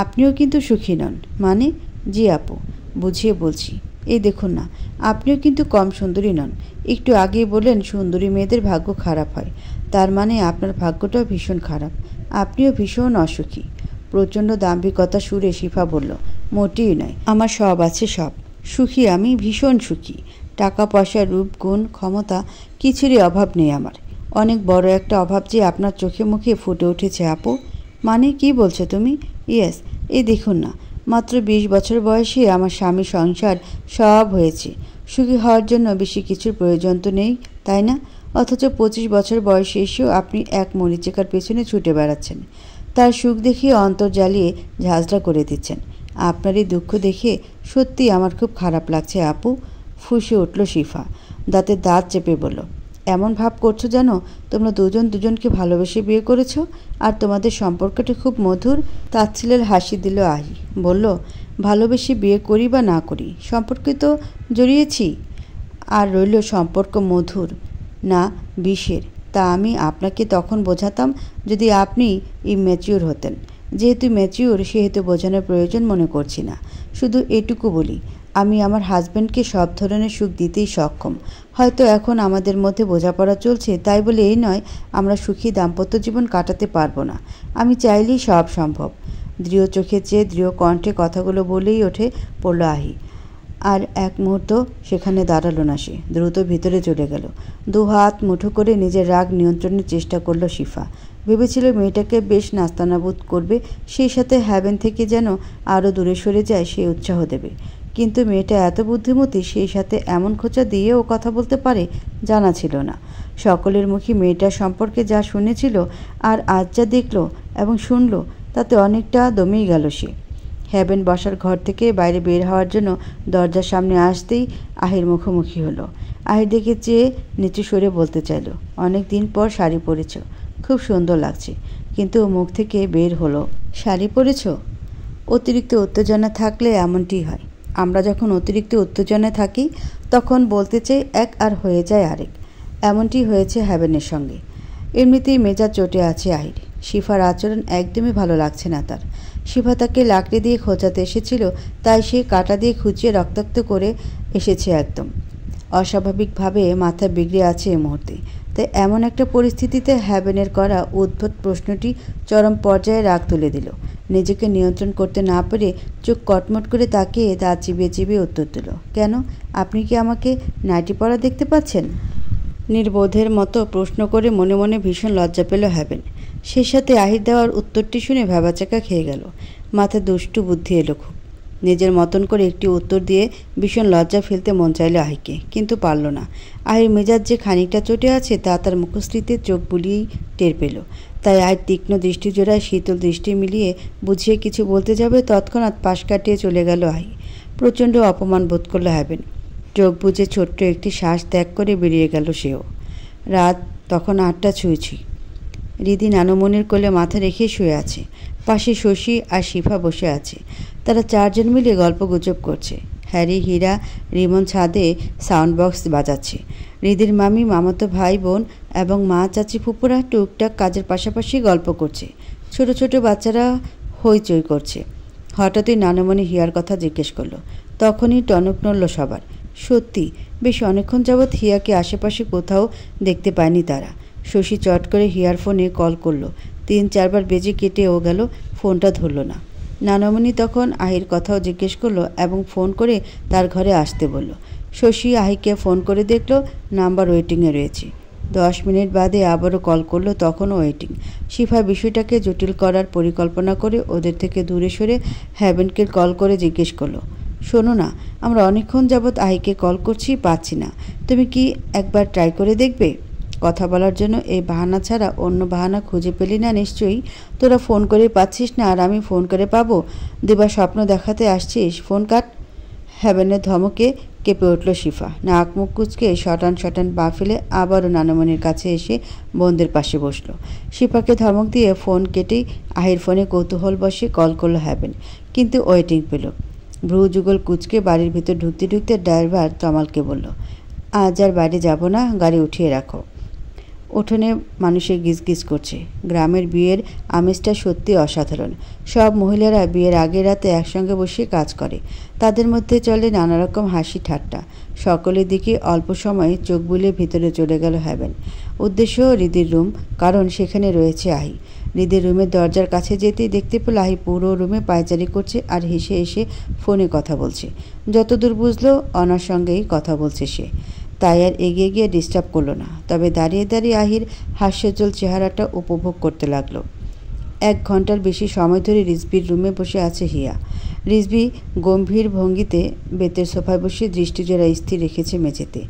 আপনিও কিন্তু সুখী নন মানে জি আপু বুঝিয়ে বলছি এই দেখুন না আপনিও কিন্তু কম সুন্দরী নন একটু আগে বলেন সুন্দরী মেয়েদের ভাগ্য খারাপ হয় তার মানে আপনার ভাগ্যটাও ভীষণ খারাপ আপনিও ভীষণ অসুখী প্রচণ্ড দাম্ভিকতা সুরে শিফা বলল মোটেই নয় আমার সব আছে সব সুখী আমি ভীষণ সুখী টাকা পয়সা রূপ গুণ ক্ষমতা কিছুরই অভাব নেই আমার অনেক বড় একটা অভাব যে আপনার চোখে মুখে ফুটে উঠেছে আপু মানে কি বলছো তুমি ইয়েস এই দেখুন না মাত্র ২০ বছর বয়সে আমার স্বামী সংসার সব হয়েছে সুখী হওয়ার জন্য বেশি কিছুর প্রয়োজন তো নেই তাই না অথচ ২৫ বছর বয়সে এসেও আপনি এক মরিচিকার পেছনে ছুটে বেড়াচ্ছেন তার সুখ দেখিয়ে অন্তর জ্বালিয়ে ঝাঁঝরা করে দিচ্ছেন আপনার এই দুঃখ দেখে সত্যি আমার খুব খারাপ লাগছে আপু ফুসে উঠল শিফা দাঁতে দাঁত চেপে বলো এমন ভাব করছো যেন তোমরা দুজন দুজনকে ভালোবেসে বিয়ে করেছো আর তোমাদের সম্পর্কটি খুব মধুর তাচ্ছিলের হাসি দিল আহি বলল ভালোবেসে বিয়ে করি বা না করি সম্পর্কে তো জড়িয়েছি আর রইল সম্পর্ক মধুর না বিষের তা আমি আপনাকে তখন বোঝাতাম যদি আপনি ইম্যাচিওর হতেন যেহেতু ম্যাচিওর সেহেতু বোঝানোর প্রয়োজন মনে করছি না শুধু এটুকু বলি আমি আমার হাজব্যান্ডকে সব ধরনের সুখ দিতেই সক্ষম হয়তো এখন আমাদের মধ্যে বোঝাপড়া চলছে তাই বলে এই নয় আমরা সুখী দাম্পত্য জীবন কাটাতে পারবো না আমি চাইলেই সব সম্ভব দৃঢ় চোখে চেয়ে দৃঢ় কণ্ঠে কথাগুলো বলেই ওঠে পড়ল আহি আর এক মুহূর্ত সেখানে দাঁড়ালো না সে দ্রুত ভিতরে চলে গেল দু হাত মুঠো করে নিজের রাগ নিয়ন্ত্রণের চেষ্টা করলো শিফা ভেবেছিল মেয়েটাকে বেশ নাস্তানাবুদ করবে সেই সাথে হ্যাবেন থেকে যেন আরও দূরে সরে যায় সে উৎসাহ দেবে কিন্তু মেয়েটা এত বুদ্ধিমতী সেই সাথে এমন খোঁচা দিয়েও কথা বলতে পারে জানা ছিল না সকলের মুখে মেয়েটা সম্পর্কে যা শুনেছিল আর আজ যা দেখল এবং শুনল তাতে অনেকটা দমেই গেল সে হ্যাবেন বসার ঘর থেকে বাইরে বের হওয়ার জন্য দরজার সামনে আসতেই আহির মুখোমুখি হলো আহির দেখে চেয়ে নিচু সরে বলতে চাইল অনেক দিন পর শাড়ি পরেছ খুব সুন্দর লাগছে কিন্তু মুখ থেকে বের হলো শাড়ি পরেছ অতিরিক্ত উত্তেজনা থাকলে এমনটি হয় আমরা যখন অতিরিক্ত উত্তেজনায় থাকি তখন বলতে চাই এক আর হয়ে যায় আরেক এমনটি হয়েছে হ্যাভেনের সঙ্গে এমনিতেই মেজাজ চটে আছে আহির শিফার আচরণ একদমই ভালো লাগছে না তার শিফা তাকে লাকড়ি দিয়ে খোঁচাতে এসেছিল তাই সে কাটা দিয়ে খুঁচিয়ে রক্তাক্ত করে এসেছে একদম অস্বাভাবিকভাবে মাথা বিগড়ে আছে এ মুহূর্তে তাই এমন একটা পরিস্থিতিতে হ্যাবেনের করা উদ্ভুত প্রশ্নটি চরম পর্যায়ে রাগ তুলে দিল নিজেকে নিয়ন্ত্রণ করতে না পেরে চোখ কটমট করে তাকিয়ে তা চিবিয়ে চিবিয়ে উত্তর দিল কেন আপনি কি আমাকে নাইটি পরা দেখতে পাচ্ছেন নির্বোধের মতো প্রশ্ন করে মনে মনে ভীষণ লজ্জা পেল হ্যাবেন সেই সাথে আহির দেওয়ার উত্তরটি শুনে ভ্যাবাচাকা খেয়ে গেল মাথা দুষ্টু বুদ্ধি এলো খুব নিজের মতন করে একটি উত্তর দিয়ে ভীষণ লজ্জা ফেলতে মন চাইল আহিকে কিন্তু পারল না আহির মেজাজ যে খানিকটা চটে আছে তা তার মুখস্থিতে চোখ বুলিয়েই টের পেল তাই আয় তীক্ষ্ণ দৃষ্টি জোড়ায় শীতল দৃষ্টি মিলিয়ে বুঝিয়ে কিছু বলতে যাবে তৎক্ষণাৎ পাশ কাটিয়ে চলে গেল আহি প্রচণ্ড অপমান বোধ করলো হ্যাবেন চোখ বুঝে ছোট্ট একটি শ্বাস ত্যাগ করে বেরিয়ে গেল সেও রাত তখন আটটা ছুঁয়েছি রিদি নানুমনির কোলে মাথা রেখে শুয়ে আছে পাশে শশী আর শিফা বসে আছে তারা চারজন মিলে গল্প গুজব করছে হ্যারি হীরা রিমন ছাদে সাউন্ড বক্স বাজাচ্ছে রিদির মামি মামাতো ভাই বোন এবং মা চাচি ফুপুরা টুকটাক কাজের পাশাপাশি গল্প করছে ছোট ছোট বাচ্চারা হইচই করছে হঠাৎই নানুমণি হিয়ার কথা জিজ্ঞেস করলো তখনই টনক নড়ল সবার সত্যি বেশ অনেকক্ষণ যাবৎ হিয়াকে আশেপাশে কোথাও দেখতে পায়নি তারা শশী চট করে হিয়ার ফোনে কল করলো তিন চারবার বেজে কেটেও গেল ফোনটা ধরল না নানামণি তখন আহির কথাও জিজ্ঞেস করলো এবং ফোন করে তার ঘরে আসতে বলল শশী আহিকে ফোন করে দেখল নাম্বার ওয়েটিংয়ে রয়েছে দশ মিনিট বাদে আবারও কল করলো তখনও ওয়েটিং শিফা বিষয়টাকে জটিল করার পরিকল্পনা করে ওদের থেকে দূরে সরে হ্যাভেনকে কল করে জিজ্ঞেস করলো শোনো না আমরা অনেকক্ষণ যাবৎ আহিকে কল করছি পাচ্ছি না তুমি কি একবার ট্রাই করে দেখবে কথা বলার জন্য এই বাহানা ছাড়া অন্য বাহানা খুঁজে পেলি না নিশ্চয়ই তোরা ফোন করে পাচ্ছিস না আর আমি ফোন করে পাবো দেবা স্বপ্ন দেখাতে আসছিস ফোন কাট হ্যাভেনের ধমকে কেঁপে উঠল শিফা নাক মুখ কুচকে শটান শটান পা ফেলে আবারও নানামনির কাছে এসে বন্ধের পাশে বসলো শিফাকে ধমক দিয়ে ফোন কেটেই আহির ফোনে কৌতূহল বসে কল করলো হ্যাভেন কিন্তু ওয়েটিং পেল ভ্রু যুগল কুচকে বাড়ির ভিতর ঢুকতে ঢুকতে ড্রাইভার তমালকে বলল আজ আর বাইরে যাব না গাড়ি উঠিয়ে রাখো উঠোনে মানুষে গিজগিজ করছে গ্রামের বিয়ের আমেজটা সত্যি অসাধারণ সব মহিলারা বিয়ের আগের রাতে একসঙ্গে বসে কাজ করে তাদের মধ্যে চলে নানা রকম হাসি ঠাট্টা সকলের দিকে অল্প সময়ে চোখ বুলে ভিতরে চলে গেল হ্যাভেন উদ্দেশ্য হৃদির রুম কারণ সেখানে রয়েছে আহি রিদির রুমের দরজার কাছে যেতেই দেখতে পেল আহি পুরো রুমে পায়চারি করছে আর হেসে হেসে ফোনে কথা বলছে যতদূর বুঝলো অনার সঙ্গেই কথা বলছে সে তাই আর এগিয়ে গিয়ে ডিস্টার্ব করলো না তবে দাঁড়িয়ে দাঁড়িয়ে আহির হাস্যজ্জ্বল চেহারাটা উপভোগ করতে লাগলো এক ঘন্টার বেশি সময় ধরে রিজবির রুমে বসে আছে হিয়া রিজবি গম্ভীর ভঙ্গিতে বেতের সোফায় বসে দৃষ্টিজোড়া স্থির রেখেছে মেঝেতে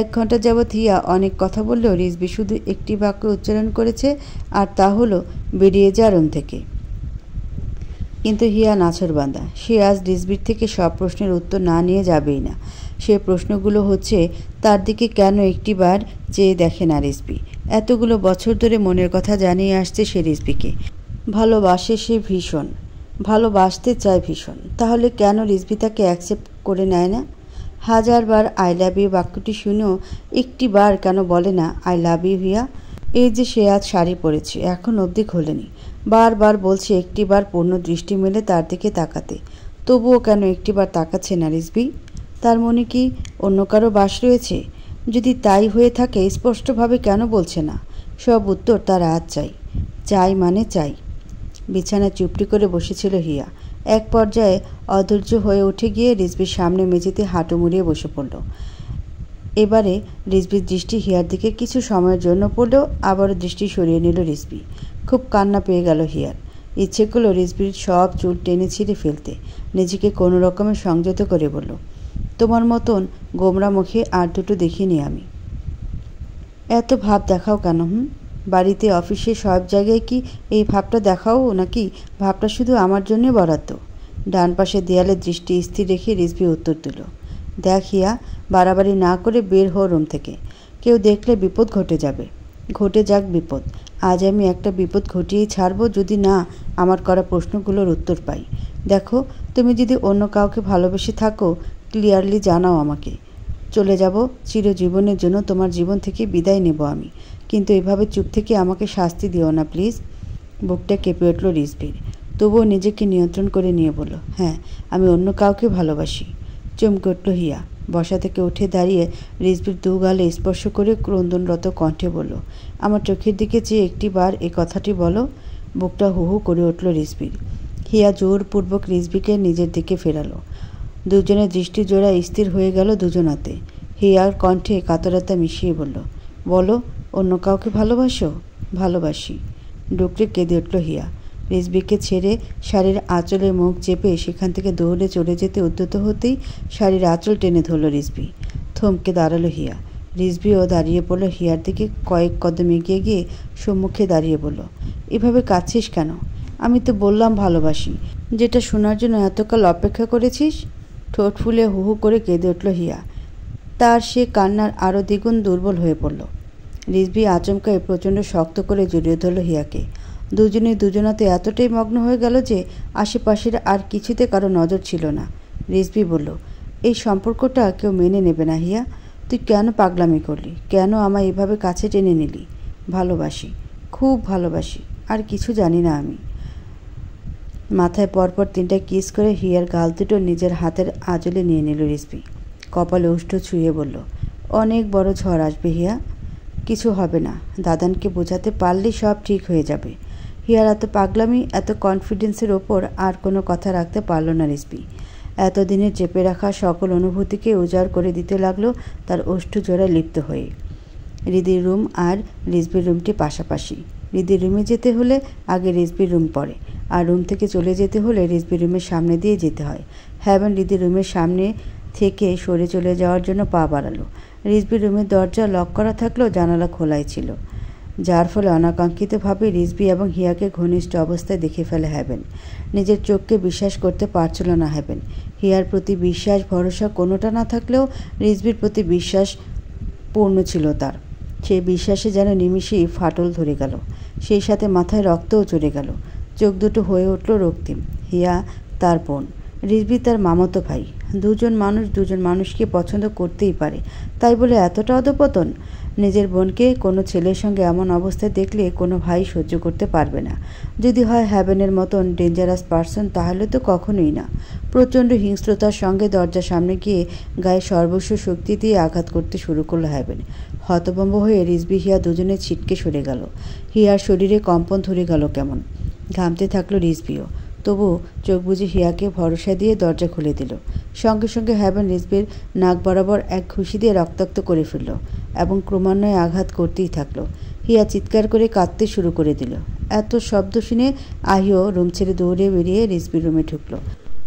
এক ঘন্টা যাবৎ হিয়া অনেক কথা বললেও রিজবি শুধু একটি বাক্য উচ্চারণ করেছে আর তা হলো বেরিয়ে যা রুম থেকে কিন্তু হিয়া বাঁধা সে আজ রিজবির থেকে সব প্রশ্নের উত্তর না নিয়ে যাবেই না সে প্রশ্নগুলো হচ্ছে তার দিকে কেন একটিবার চেয়ে দেখে না রেসপি এতগুলো বছর ধরে মনের কথা জানিয়ে আসছে সে রেসপিকে ভালোবাসে সে ভীষণ ভালোবাসতে চায় ভীষণ তাহলে কেন রিজভি তাকে অ্যাকসেপ্ট করে নেয় না হাজারবার আই লাভ ইউ বাক্যটি শুনেও একটিবার কেন বলে না আই লাভ ইউ হিয়া এই যে সে আজ শাড়ি পরেছে এখন অবধি খোলেনি বারবার বলছে একটিবার পূর্ণ দৃষ্টি মেলে তার দিকে তাকাতে তবুও কেন একটিবার তাকাচ্ছে না রিসবি তার মনে কি অন্য কারো বাস রয়েছে যদি তাই হয়ে থাকে স্পষ্টভাবে কেন বলছে না সব উত্তর তার আজ চাই চাই মানে চাই বিছানা চুপটি করে বসেছিল হিয়া এক পর্যায়ে অধৈর্য হয়ে উঠে গিয়ে রিজবির সামনে মেঝেতে হাঁটু মুড়িয়ে বসে পড়ল এবারে রিজবির দৃষ্টি হিয়ার দিকে কিছু সময়ের জন্য পড়লেও আবারও দৃষ্টি সরিয়ে নিল রিজবি খুব কান্না পেয়ে গেল হিয়ার ইচ্ছে করলো রিজবির সব চুল টেনে ছিঁড়ে ফেলতে নিজেকে কোনো রকমে সংযত করে বলল তোমার মতন গোমরা মুখে আর দুটো দেখিনি আমি এত ভাব দেখাও কেন হুম বাড়িতে অফিসে সব জায়গায় কি এই ভাবটা দেখাও নাকি ভাবটা শুধু আমার জন্যে বরাদ্দ ডান পাশে দেয়ালে দৃষ্টি স্থির রেখে রিসবি উত্তর দিল দেখিয়া বাড়াবাড়ি না করে বের হো রুম থেকে কেউ দেখলে বিপদ ঘটে যাবে ঘটে যাক বিপদ আজ আমি একটা বিপদ ঘটিয়েই ছাড়ব যদি না আমার করা প্রশ্নগুলোর উত্তর পাই দেখো তুমি যদি অন্য কাউকে ভালোবেসে থাকো ক্লিয়ারলি জানাও আমাকে চলে যাব চিরজীবনের জন্য তোমার জীবন থেকে বিদায় নেব আমি কিন্তু এভাবে চুপ থেকে আমাকে শাস্তি দিও না প্লিজ বুকটা কেঁপে উঠল রিজভির তবুও নিজেকে নিয়ন্ত্রণ করে নিয়ে বলো হ্যাঁ আমি অন্য কাউকে ভালোবাসি চমকে উঠল হিয়া বসা থেকে উঠে দাঁড়িয়ে দু গালে স্পর্শ করে ক্রন্দনরত কণ্ঠে বলল আমার চোখের দিকে চেয়ে একটি বার এ কথাটি বলো বুকটা হু হু করে উঠল রিজবির হিয়া জোরপূর্বক রিজবিকে নিজের দিকে ফেরালো দুজনের দৃষ্টি জোড়া স্থির হয়ে গেল দুজনাতে হিয়ার কণ্ঠে কাতরতা মিশিয়ে বলল বলো অন্য কাউকে ভালোবাসো ভালোবাসি ডুকরে কেঁদে উঠল হিয়া রেসবিকে ছেড়ে শাড়ির আঁচলে মুখ চেপে সেখান থেকে দৌড়ে চলে যেতে উদ্যত হতেই শাড়ির আঁচল টেনে ধরল রিসবি থমকে দাঁড়ালো হিয়া রিসবিও দাঁড়িয়ে পড়ল হিয়ার দিকে কয়েক কদম এগিয়ে গিয়ে সম্মুখে দাঁড়িয়ে বলল এভাবে কাছিস কেন আমি তো বললাম ভালোবাসি যেটা শোনার জন্য এতকাল অপেক্ষা করেছিস ঠোঁট ফুলে হু হু করে কেঁদে উঠল হিয়া তার সে কান্নার আরও দ্বিগুণ দুর্বল হয়ে পড়ল রিজবি আচমকায় প্রচণ্ড শক্ত করে জড়িয়ে ধরল হিয়াকে দুজনে দুজনাতে এতটাই মগ্ন হয়ে গেল যে আশেপাশের আর কিছুতে কারো নজর ছিল না রিজবি বলল এই সম্পর্কটা কেউ মেনে নেবে না হিয়া তুই কেন পাগলামি করলি কেন আমায় এভাবে কাছে টেনে নিলি ভালোবাসি খুব ভালোবাসি আর কিছু জানি না আমি মাথায় তিনটা কিস করে হিয়ার গাল দুটো নিজের হাতের আঁচলে নিয়ে নিল রিসপি কপালে উষ্ঠ ছুঁয়ে বলল অনেক বড় ঝড় আসবে হিয়া কিছু হবে না দাদানকে বোঝাতে পারলে সব ঠিক হয়ে যাবে হিয়ার এত পাগলামি এত কনফিডেন্সের ওপর আর কোনো কথা রাখতে পারল না রিসপি এতদিনে চেপে রাখা সকল অনুভূতিকে উজাড় করে দিতে লাগলো তার ওষ্ঠ জোড়া লিপ্ত হয়ে রিদির রুম আর রিসবির রুমটি পাশাপাশি রিদির রুমে যেতে হলে আগে রেসবির রুম পড়ে আর রুম থেকে চলে যেতে হলে রেসবির রুমের সামনে দিয়ে যেতে হয় হ্যাভেন রিদির রুমের সামনে থেকে সরে চলে যাওয়ার জন্য পা বাড়ালো রিজবির রুমের দরজা লক করা থাকলেও জানালা খোলাই ছিল যার ফলে অনাকাঙ্ক্ষিতভাবে রিজবি এবং হিয়াকে ঘনিষ্ঠ অবস্থায় দেখে ফেলে হ্যাভেন নিজের চোখকে বিশ্বাস করতে পারছিল না হ্যাবেন হিয়ার প্রতি বিশ্বাস ভরসা কোনোটা না থাকলেও রিজবির প্রতি বিশ্বাস পূর্ণ ছিল তার সে বিশ্বাসে যেন নিমিষেই ফাটল ধরে গেল সেই সাথে মাথায় রক্তও চলে গেল চোখ দুটো হয়ে উঠল রক্তিম হিয়া তার বোন রিজবি তার মামাতো ভাই দুজন মানুষ দুজন মানুষকে পছন্দ করতেই পারে তাই বলে এতটা অধপতন নিজের বোনকে কোনো ছেলের সঙ্গে এমন অবস্থায় দেখলে কোনো ভাই সহ্য করতে পারবে না যদি হয় হ্যাবেনের মতন ডেঞ্জারাস পার্সন তাহলে তো কখনোই না প্রচণ্ড হিংস্রতার সঙ্গে দরজার সামনে গিয়ে গায়ে সর্বস্ব শক্তি দিয়ে আঘাত করতে শুরু করলো হ্যাভেন হতভম্ব হয়ে রিজবি হিয়া দুজনে ছিটকে সরে গেল হিয়ার শরীরে কম্পন ধরে গেল কেমন ঘামতে থাকলো রিজবিও তবু চোখ বুঝে হিয়াকে ভরসা দিয়ে দরজা খুলে দিল সঙ্গে সঙ্গে হ্যাভেন রিজবির নাক বরাবর এক খুশি দিয়ে রক্তাক্ত করে ফেলল এবং ক্রমান্বয়ে আঘাত করতেই থাকলো হিয়া চিৎকার করে কাঁদতে শুরু করে দিল এত শব্দ শুনে আহিও রুম ছেড়ে দৌড়ে বেরিয়ে রিজবির রুমে ঢুকলো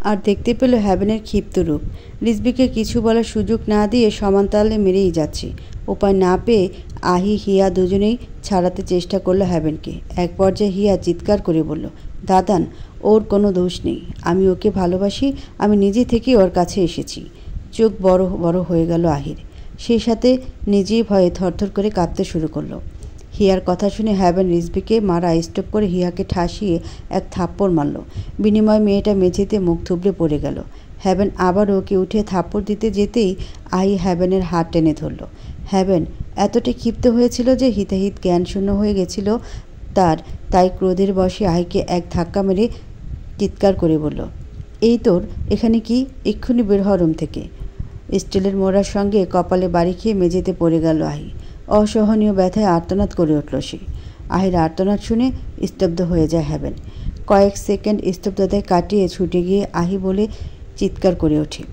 আর দেখতে পেল হ্যাভেনের ক্ষিপ্ত রূপ রিজবিকে কিছু বলার সুযোগ না দিয়ে সমানতালে মেরেই যাচ্ছে উপায় না পেয়ে আহি হিয়া দুজনেই ছাড়াতে চেষ্টা করলো হ্যাভেনকে এক পর্যায়ে হিয়া চিৎকার করে বলল দাদান ওর কোনো দোষ নেই আমি ওকে ভালোবাসি আমি নিজে থেকে ওর কাছে এসেছি চোখ বড় বড় হয়ে গেল আহির সেই সাথে নিজেই ভয়ে থরথর করে কাঁদতে শুরু করলো হিয়ার কথা শুনে হ্যাভেন রিজবিকে মারা স্টপ করে হিয়াকে ঠাসিয়ে এক থাপ্পড় মারল বিনিময় মেয়েটা মেঝেতে মুখ থুবড়ে পড়ে গেল হ্যাভেন আবার ওকে উঠে থাপ্পড় দিতে যেতেই আই হ্যাভেনের হাত টেনে ধরল হ্যাভেন এতটি ক্ষিপ্ত হয়েছিল যে হিতাহিত জ্ঞানশূন্য হয়ে গেছিল তার তাই ক্রোধের বসে আইকে এক ধাক্কা মেরে চিৎকার করে বলল এই তোর এখানে কি এক্ষুনি বের হওয়া রুম থেকে স্টিলের মোড়ার সঙ্গে কপালে বাড়ি খেয়ে মেঝেতে পড়ে গেল আহি অসহনীয় ব্যথায় আর্তনাদ করে উঠল সে আহির আর্তনাদ শুনে স্তব্ধ হয়ে যায় হ্যাবেন কয়েক সেকেন্ড স্তব্ধতায় কাটিয়ে ছুটে গিয়ে আহি বলে চিৎকার করে ওঠে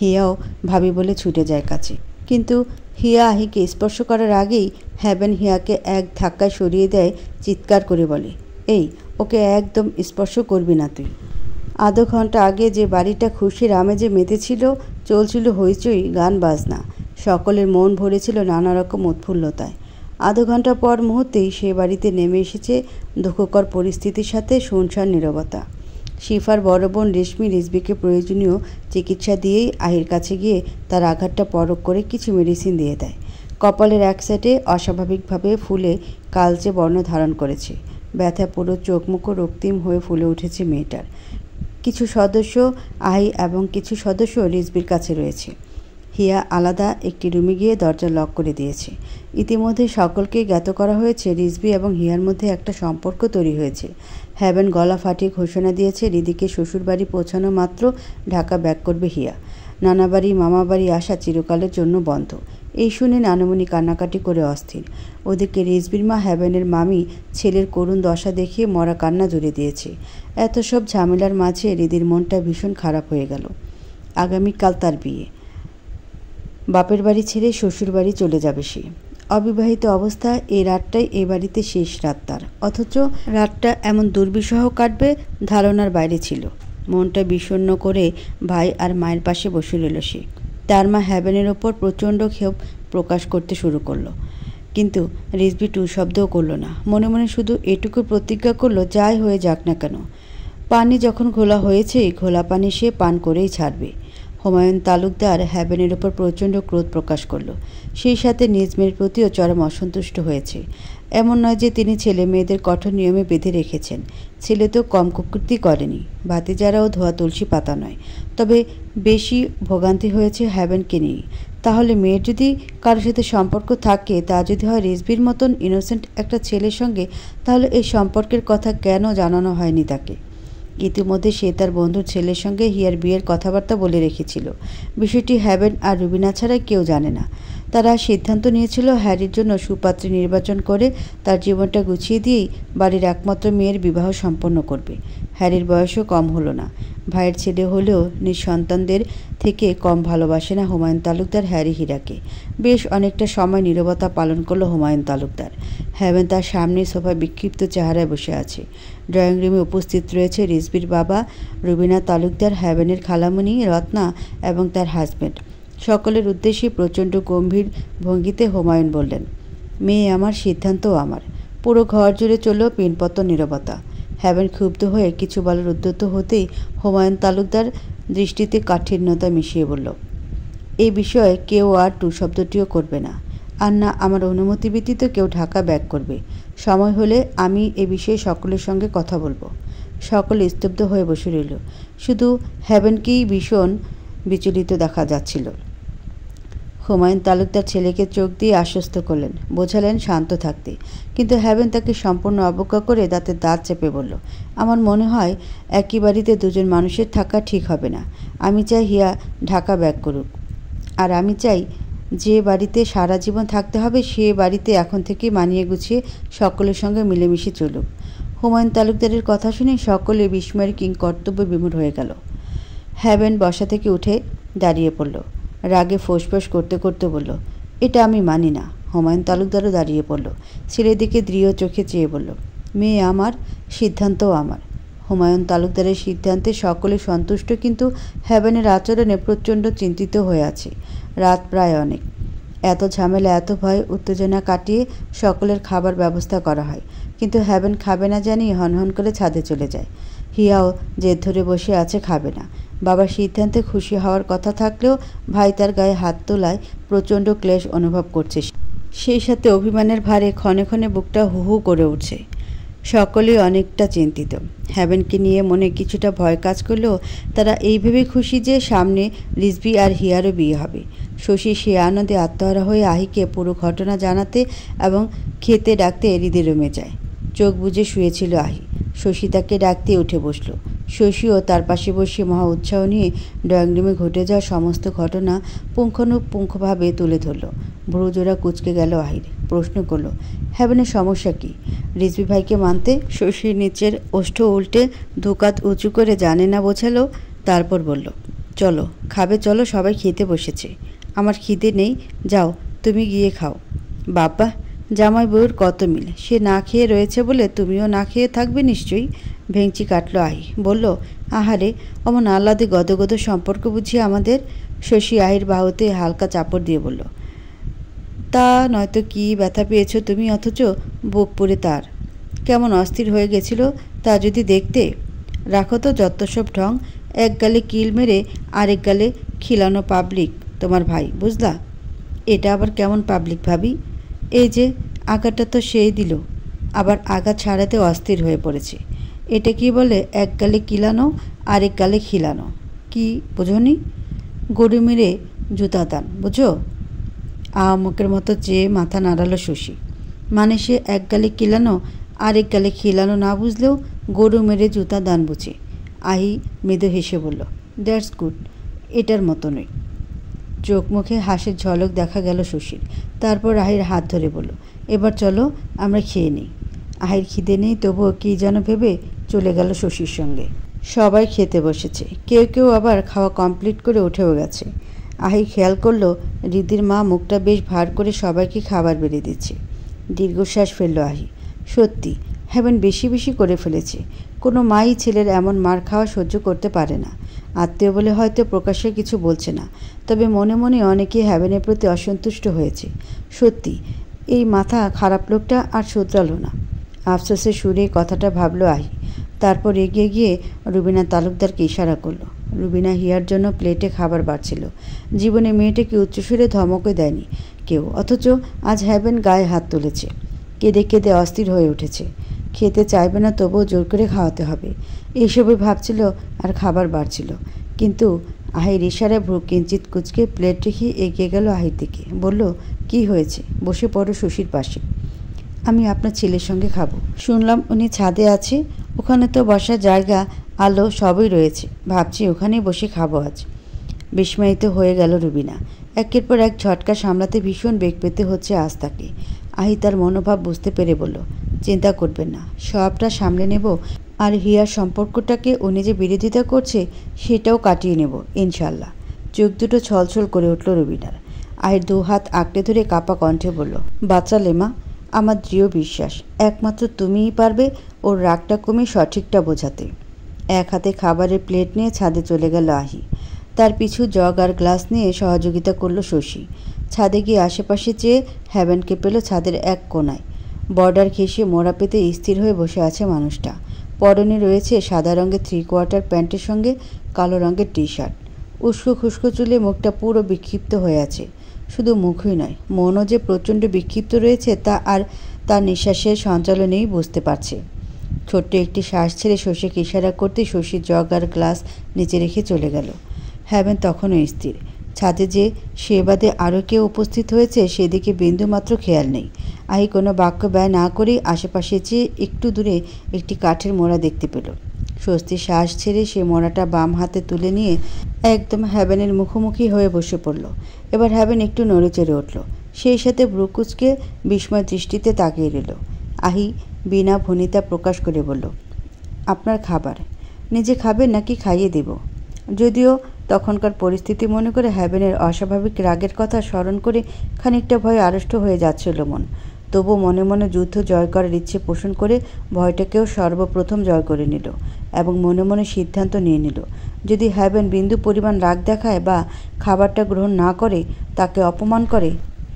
হিয়াও ভাবি বলে ছুটে যায় কাছে কিন্তু হিয়া আহিকে স্পর্শ করার আগেই হ্যাবেন হিয়াকে এক ধাক্কায় সরিয়ে দেয় চিৎকার করে বলে এই ওকে একদম স্পর্শ করবি না তুই আধ ঘন্টা আগে যে বাড়িটা খুশির আমেজে মেতেছিল চলছিল হইচই গান বাজনা সকলের মন ভরেছিল নানা রকম উৎফুল্লতায় আধ ঘন্টা পর মুহূর্তেই সে বাড়িতে নেমে এসেছে দুঃখকর পরিস্থিতির সাথে সুনসান নিরবতা শিফার বড় বোন রেশমি রিজবিকে প্রয়োজনীয় চিকিৎসা দিয়েই আহির কাছে গিয়ে তার আঘাতটা পরক করে কিছু মেডিসিন দিয়ে দেয় কপালের এক সাইডে অস্বাভাবিকভাবে ফুলে কালচে বর্ণ ধারণ করেছে ব্যথা পুরো চোখমুখো রক্তিম হয়ে ফুলে উঠেছে মেয়েটার কিছু সদস্য আহি এবং কিছু সদস্য রিজবির কাছে রয়েছে হিয়া আলাদা একটি রুমে গিয়ে দরজা লক করে দিয়েছে ইতিমধ্যে সকলকে জ্ঞাত করা হয়েছে রিজবি এবং হিয়ার মধ্যে একটা সম্পর্ক তৈরি হয়েছে হ্যাভেন গলা ফাটিয়ে ঘোষণা দিয়েছে রিদিকে শ্বশুরবাড়ি পৌঁছানো মাত্র ঢাকা ব্যাক করবে হিয়া নানাবাড়ি মামাবাড়ি আসা চিরকালের জন্য বন্ধ এই শুনে নানামণি কান্নাকাটি করে অস্থির ওদিকে রিজবির মা হ্যাভেনের মামি ছেলের করুণ দশা দেখিয়ে মরা কান্না জুড়ে দিয়েছে এত সব ঝামেলার মাঝে রিদির মনটা ভীষণ খারাপ হয়ে গেল আগামীকাল তার বিয়ে বাপের বাড়ি ছেড়ে শ্বশুর বাড়ি চলে যাবে সে অবিবাহিত অবস্থা এই রাতটাই এ বাড়িতে শেষ রাত তার অথচ রাতটা এমন দুর্বিষহ কাটবে ধারণার বাইরে ছিল মনটা বিষণ্ন করে ভাই আর মায়ের পাশে বসে রইল সে তার মা হ্যাভেনের ওপর প্রচণ্ড ক্ষোভ প্রকাশ করতে শুরু করলো কিন্তু রিজবি টু শব্দও করলো না মনে মনে শুধু এটুকু প্রতিজ্ঞা করলো যাই হয়ে যাক না কেন পানি যখন ঘোলা হয়েছে ঘোলা পানি সে পান করেই ছাড়বে হুমায়ুন তালুকদার হ্যাবেনের উপর প্রচণ্ড ক্রোধ প্রকাশ করল সেই সাথে নিজ মেয়ের প্রতিও চরম অসন্তুষ্ট হয়েছে এমন নয় যে তিনি ছেলে মেয়েদের কঠোর নিয়মে বেঁধে রেখেছেন ছেলে তো কম কুকৃতি করেনি যারাও ধোয়া তুলসী পাতা নয় তবে বেশি ভোগান্তি হয়েছে হ্যাবেনকে নিয়ে তাহলে মেয়ের যদি কারোর সাথে সম্পর্ক থাকে তা যদি হয় রেসবির মতন ইনোসেন্ট একটা ছেলের সঙ্গে তাহলে এই সম্পর্কের কথা কেন জানানো হয়নি তাকে ইতিমধ্যে সে তার বন্ধুর ছেলের সঙ্গে হিয়ার বিয়ের কথাবার্তা বলে রেখেছিল বিষয়টি হ্যাবেন আর রুবিনা ছাড়া কেউ জানে না তারা সিদ্ধান্ত নিয়েছিল হ্যারির জন্য সুপাত্রী নির্বাচন করে তার জীবনটা গুছিয়ে দিয়েই বাড়ির একমাত্র মেয়ের বিবাহ সম্পন্ন করবে হ্যারির বয়সও কম হলো না ভাইয়ের ছেলে হলেও নিজ সন্তানদের থেকে কম ভালোবাসে না হুমায়ুন তালুকদার হ্যারি হীরাকে বেশ অনেকটা সময় নিরবতা পালন করলো হুমায়ুন তালুকদার হ্যাভেন তার সামনে সোফায় বিক্ষিপ্ত চেহারায় বসে আছে ড্রয়িং রুমে উপস্থিত রয়েছে রিজবির বাবা রুবিনা তালুকদার হ্যাভেনের খালামণি রত্না এবং তার হাজব্যান্ড সকলের উদ্দেশ্যে প্রচণ্ড গম্ভীর ভঙ্গিতে হুমায়ুন বললেন মেয়ে আমার সিদ্ধান্ত আমার পুরো ঘর জুড়ে চলল পিনপত্ত নিরবতা হ্যাভেন ক্ষুব্ধ হয়ে কিছু বলার উদ্যত হতেই হুমায়ুন তালুকদার দৃষ্টিতে কাঠিন্যতা মিশিয়ে বলল এই বিষয়ে কেউ আর টু শব্দটিও করবে না আর না আমার অনুমতি ব্যতীত কেউ ঢাকা ব্যাক করবে সময় হলে আমি এ বিষয়ে সকলের সঙ্গে কথা বলবো সকলে স্তব্ধ হয়ে বসে রইল শুধু হ্যাভেনকেই ভীষণ বিচলিত দেখা যাচ্ছিল হুমায়ুন তালুকদার ছেলেকে চোখ দিয়ে আশ্বস্ত করলেন বোঝালেন শান্ত থাকতে কিন্তু হ্যাভেন তাকে সম্পূর্ণ অবজ্ঞা করে দাঁতে দাঁত চেপে বলল আমার মনে হয় একই বাড়িতে দুজন মানুষের থাকা ঠিক হবে না আমি চাই হিয়া ঢাকা ব্যাক করুক আর আমি চাই যে বাড়িতে সারা জীবন থাকতে হবে সে বাড়িতে এখন থেকে মানিয়ে গুছিয়ে সকলের সঙ্গে মিলেমিশে চলুক হুমায়ুন তালুকদারের কথা শুনে সকলে বিস্ময়ের কিং কর্তব্য বিমূর হয়ে গেল হ্যাবেন বসা থেকে উঠে দাঁড়িয়ে পড়ল রাগে ফোঁস করতে করতে বলল এটা আমি মানি না হুমায়ুন তালুকদারও দাঁড়িয়ে পড়ল ছেলের দিকে দৃঢ় চোখে চেয়ে বলল মেয়ে আমার সিদ্ধান্তও আমার হুমায়ুন তালুকদারের সিদ্ধান্তে সকলে সন্তুষ্ট কিন্তু হ্যাবেনের আচরণে প্রচণ্ড চিন্তিত হয়ে আছে রাত প্রায় অনেক এত ঝামেলা এত ভয় উত্তেজনা কাটিয়ে সকলের খাবার ব্যবস্থা করা হয় কিন্তু হ্যাবেন খাবে না জানি হনহন করে ছাদে চলে যায় হিয়াও জেদ ধরে বসে আছে খাবে না বাবার সিদ্ধান্তে খুশি হওয়ার কথা থাকলেও ভাই তার গায়ে হাত তোলায় প্রচণ্ড ক্লেশ অনুভব করছে সেই সাথে অভিমানের ভারে ক্ষণে ক্ষণে বুকটা হু হু করে উঠছে সকলেই অনেকটা চিন্তিত হ্যাভেনকে নিয়ে মনে কিছুটা ভয় কাজ করলেও তারা এই ভেবে খুশি যে সামনে রিজবি আর হিয়ারও বিয়ে হবে শশী সে আনন্দে আত্মহারা হয়ে আহিকে পুরো ঘটনা জানাতে এবং খেতে ডাকতে এরিদের রুমে যায় চোখ বুঝে শুয়েছিল আহি শশী তাকে ডাকতে উঠে বসলো শশীও তার পাশে বসে মহা উৎসাহ নিয়ে ড্রয়িং রুমে ঘটে যাওয়া সমস্ত ঘটনা পুঙ্খানুপুঙ্খভাবে তুলে ধরল ভ্রুজোড়া কুচকে গেল আহির প্রশ্ন করল হ্যাভেনের সমস্যা কি রিজবি ভাইকে মানতে শশী নিচের ওষ্ঠ উল্টে দুকাত উঁচু করে জানে না বোঝালো তারপর বলল চলো খাবে চলো সবাই খেতে বসেছে আমার খিদে নেই যাও তুমি গিয়ে খাও বাবা জামাই বউর কত মিল সে না খেয়ে রয়েছে বলে তুমিও না খেয়ে থাকবে নিশ্চয়ই ভেঙচি কাটল আই বলল আহারে অমন আহ্লাদে গদগদ সম্পর্ক বুঝিয়ে আমাদের শশী আহির বাহুতে হালকা চাপড় দিয়ে বলল তা নয়তো কি ব্যথা পেয়েছ তুমি অথচ বুক পড়ে তার কেমন অস্থির হয়ে গেছিল তা যদি দেখতে রাখো তো যত সব ঢং এক গালে কিল মেরে আরেক গালে খিলানো পাবলিক তোমার ভাই বুঝলা এটা আবার কেমন পাবলিক ভাবি এই যে আগাটা তো সেই দিল আবার আগা ছাড়াতে অস্থির হয়ে পড়েছে এটা কি বলে এক গালে কিলানো আরেক গালে খিলানো কি বোঝনি গরু মেরে জুতা দান বুঝো আহমকের মতো চেয়ে মাথা নাড়ালো শশী মানে সে এক গালে কিলানো আরেক গালে খিলানো না বুঝলেও গরু মেরে জুতা দান বুঝে আহি মৃদু হেসে বলল দ্যাটস গুড এটার মতো নয় চোখ মুখে হাসির ঝলক দেখা গেল শশীর তারপর আহির হাত ধরে বলল এবার চলো আমরা খেয়ে নিই আহির খিদে নেই তবুও কী যেন ভেবে চলে গেল শশীর সঙ্গে সবাই খেতে বসেছে কেউ কেউ আবার খাওয়া কমপ্লিট করে উঠেও গেছে আহির খেয়াল করলো রিদির মা মুখটা বেশ ভার করে সবাইকে খাবার বেড়ে দিচ্ছে দীর্ঘশ্বাস ফেললো আহি সত্যি হ্যাভেন বেশি বেশি করে ফেলেছে কোনো মাই ছেলের এমন মার খাওয়া সহ্য করতে পারে না আত্মীয় বলে হয়তো প্রকাশ্যে কিছু বলছে না তবে মনে মনে অনেকেই হ্যাভেনের প্রতি অসন্তুষ্ট হয়েছে সত্যি এই মাথা খারাপ লোকটা আর শুধরালো না আফসোসে সুরে কথাটা ভাবলো আহি তারপর এগিয়ে গিয়ে রুবিনা তালুকদারকে ইশারা করলো রুবিনা হিয়ার জন্য প্লেটে খাবার বাড়ছিল জীবনে মেয়েটাকে উচ্চসুরে ধমকে দেয়নি কেউ অথচ আজ হ্যাভেন গায়ে হাত তুলেছে কেঁদে কেঁদে অস্থির হয়ে উঠেছে খেতে চাইবে না তবুও জোর করে খাওয়াতে হবে এইসবই ভাবছিল আর খাবার বাড়ছিল কিন্তু আহির ইশারে ভ্রু কিঞ্চিত কুচকে প্লেট রেখে এগিয়ে গেল আহির দিকে বলল কি হয়েছে বসে পড়ো শশীর পাশে আমি আপনার ছেলের সঙ্গে খাবো শুনলাম উনি ছাদে আছে ওখানে তো বসার জায়গা আলো সবই রয়েছে ভাবছি ওখানেই বসে খাবো আজ বিস্ময়িত হয়ে গেল রুবিনা একের পর এক ঝটকা সামলাতে ভীষণ বেগ পেতে হচ্ছে আজ তাকে আহি তার মনোভাব বুঝতে পেরে বলল চিন্তা করবেন না সবটা সামলে নেব আর হিয়ার সম্পর্কটাকে উনি যে বিরোধিতা করছে সেটাও কাটিয়ে নেব ইনশাল্লাহ চোখ দুটো ছলছল করে উঠল রবিনার আয়ের দু হাত আঁকড়ে ধরে কাপা কণ্ঠে বলল বাচ্চা লেমা আমার দৃঢ় বিশ্বাস একমাত্র তুমিই পারবে ওর রাগটা কমে সঠিকটা বোঝাতে এক হাতে খাবারের প্লেট নিয়ে ছাদে চলে গেল আহি তার পিছু জগ আর গ্লাস নিয়ে সহযোগিতা করল শশী ছাদে গিয়ে আশেপাশে চেয়ে হ্যাভেনকে পেল ছাদের এক কোনায় বর্ডার ঘেঁষে মোড়া পেতে স্থির হয়ে বসে আছে মানুষটা পরনে রয়েছে সাদা রঙের থ্রি কোয়ার্টার প্যান্টের সঙ্গে কালো রঙের টি শার্ট উস্কো খুস্কো চুলে মুখটা পুরো বিক্ষিপ্ত হয়ে আছে শুধু মুখই নয় মনও যে প্রচণ্ড বিক্ষিপ্ত রয়েছে তা আর তার নিঃশ্বাসের সঞ্চালনেই বুঝতে পারছে ছোট্ট একটি শ্বাস ছেড়ে শশীকে ইশারা করতে শশীর জগ আর গ্লাস নিচে রেখে চলে গেল হ্যাভেন তখনও স্থির ছাদে যে সে বাদে আরও কেউ উপস্থিত হয়েছে সেদিকে বিন্দুমাত্র খেয়াল নেই আহি কোনো বাক্য ব্যয় না করেই আশেপাশে চেয়ে একটু দূরে একটি কাঠের মোড়া দেখতে পেল স্বস্তি শ্বাস ছেড়ে সে মোড়াটা বাম হাতে তুলে নিয়ে একদম হ্যাবেনের মুখোমুখি হয়ে বসে পড়ল এবার হ্যাবেন একটু নড়ে চড়ে উঠল সেই সাথে ব্রুকুচকে বিস্ময় দৃষ্টিতে তাকিয়ে রইল আহি বিনা ভনিতা প্রকাশ করে বলল আপনার খাবার নিজে খাবেন নাকি খাইয়ে দেব যদিও তখনকার পরিস্থিতি মনে করে হ্যাবেনের অস্বাভাবিক রাগের কথা স্মরণ করে খানিকটা ভয়ে আড়ষ্ট হয়ে যাচ্ছিল মন তবু মনে মনে যুদ্ধ জয় করার ইচ্ছে পোষণ করে ভয়টাকেও সর্বপ্রথম জয় করে নিল এবং মনে মনে সিদ্ধান্ত নিয়ে নিল যদি হ্যাবেন বিন্দু পরিমাণ রাগ দেখায় বা খাবারটা গ্রহণ না করে তাকে অপমান করে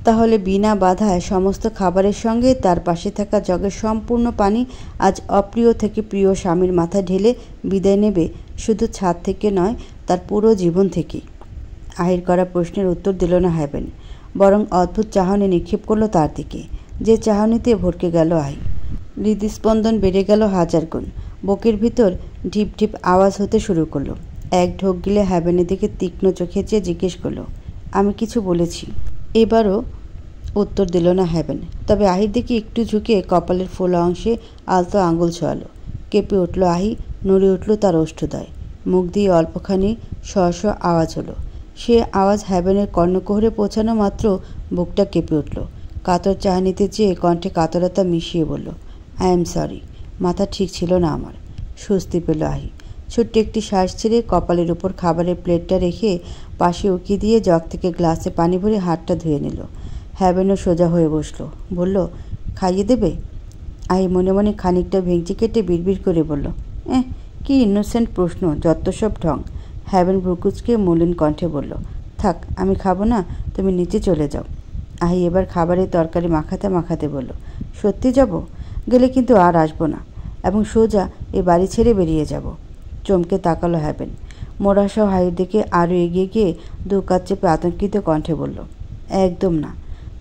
তাহলে বিনা বাধায় সমস্ত খাবারের সঙ্গে তার পাশে থাকা জগের সম্পূর্ণ পানি আজ অপ্রিয় থেকে প্রিয় স্বামীর মাথা ঢেলে বিদায় নেবে শুধু ছাদ থেকে নয় তার পুরো জীবন থেকে আহির করা প্রশ্নের উত্তর দিল না হ্যাবেন বরং অদ্ভুত চাহনি নিক্ষেপ করলো তার দিকে যে চাহনিতে ভরকে গেল আহি হৃদস্পন্দন বেড়ে গেল হাজার গুণ বুকের ভিতর ঢিপ ঢিপ আওয়াজ হতে শুরু করলো এক ঢোক গিলে হ্যাবেনের দিকে তীক্ষ্ণ চোখে চেয়ে জিজ্ঞেস করলো আমি কিছু বলেছি এবারও উত্তর দিল না হ্যাবেন তবে আহির দিকে একটু ঝুঁকে কপালের ফোলা অংশে আলতো আঙুল ছোয়ালো কেঁপে উঠল আহি নড়ে উঠল তার অষ্টদয় মুখ দিয়ে অল্পখানি স আওয়াজ হলো সে আওয়াজ হ্যাভেনের কর্ণকোহরে পৌঁছানো মাত্র বুকটা কেঁপে উঠল কাতর চাহানিতে চেয়ে কণ্ঠে কাতরতা মিশিয়ে বলল আই এম সরি মাথা ঠিক ছিল না আমার স্বস্তি পেল আহি ছোট্ট একটি শ্বাস ছেড়ে কপালের উপর খাবারের প্লেটটা রেখে পাশে উঁকি দিয়ে জগ থেকে গ্লাসে পানি ভরে হাতটা ধুয়ে নিল হ্যাভেনও সোজা হয়ে বসলো বলল খাইয়ে দেবে আহি মনে মনে খানিকটা ভেঙচি কেটে বিড়বিড় করে বলল এহ কি ইনোসেন্ট প্রশ্ন যত্তসব ঢং হ্যাভেন ভ্রুকুচকে মলিন কণ্ঠে বলল থাক আমি খাবো না তুমি নিচে চলে যাও আহি এবার খাবারে তরকারি মাখাতে মাখাতে বলল সত্যি যাব গেলে কিন্তু আর আসবো না এবং সোজা এ বাড়ি ছেড়ে বেরিয়ে যাব চমকে তাকালো হ্যাভেন মোরাসহ হাইয়ের দিকে আরও এগিয়ে গিয়ে দু কাজ চেপে আতঙ্কিত কণ্ঠে বলল একদম না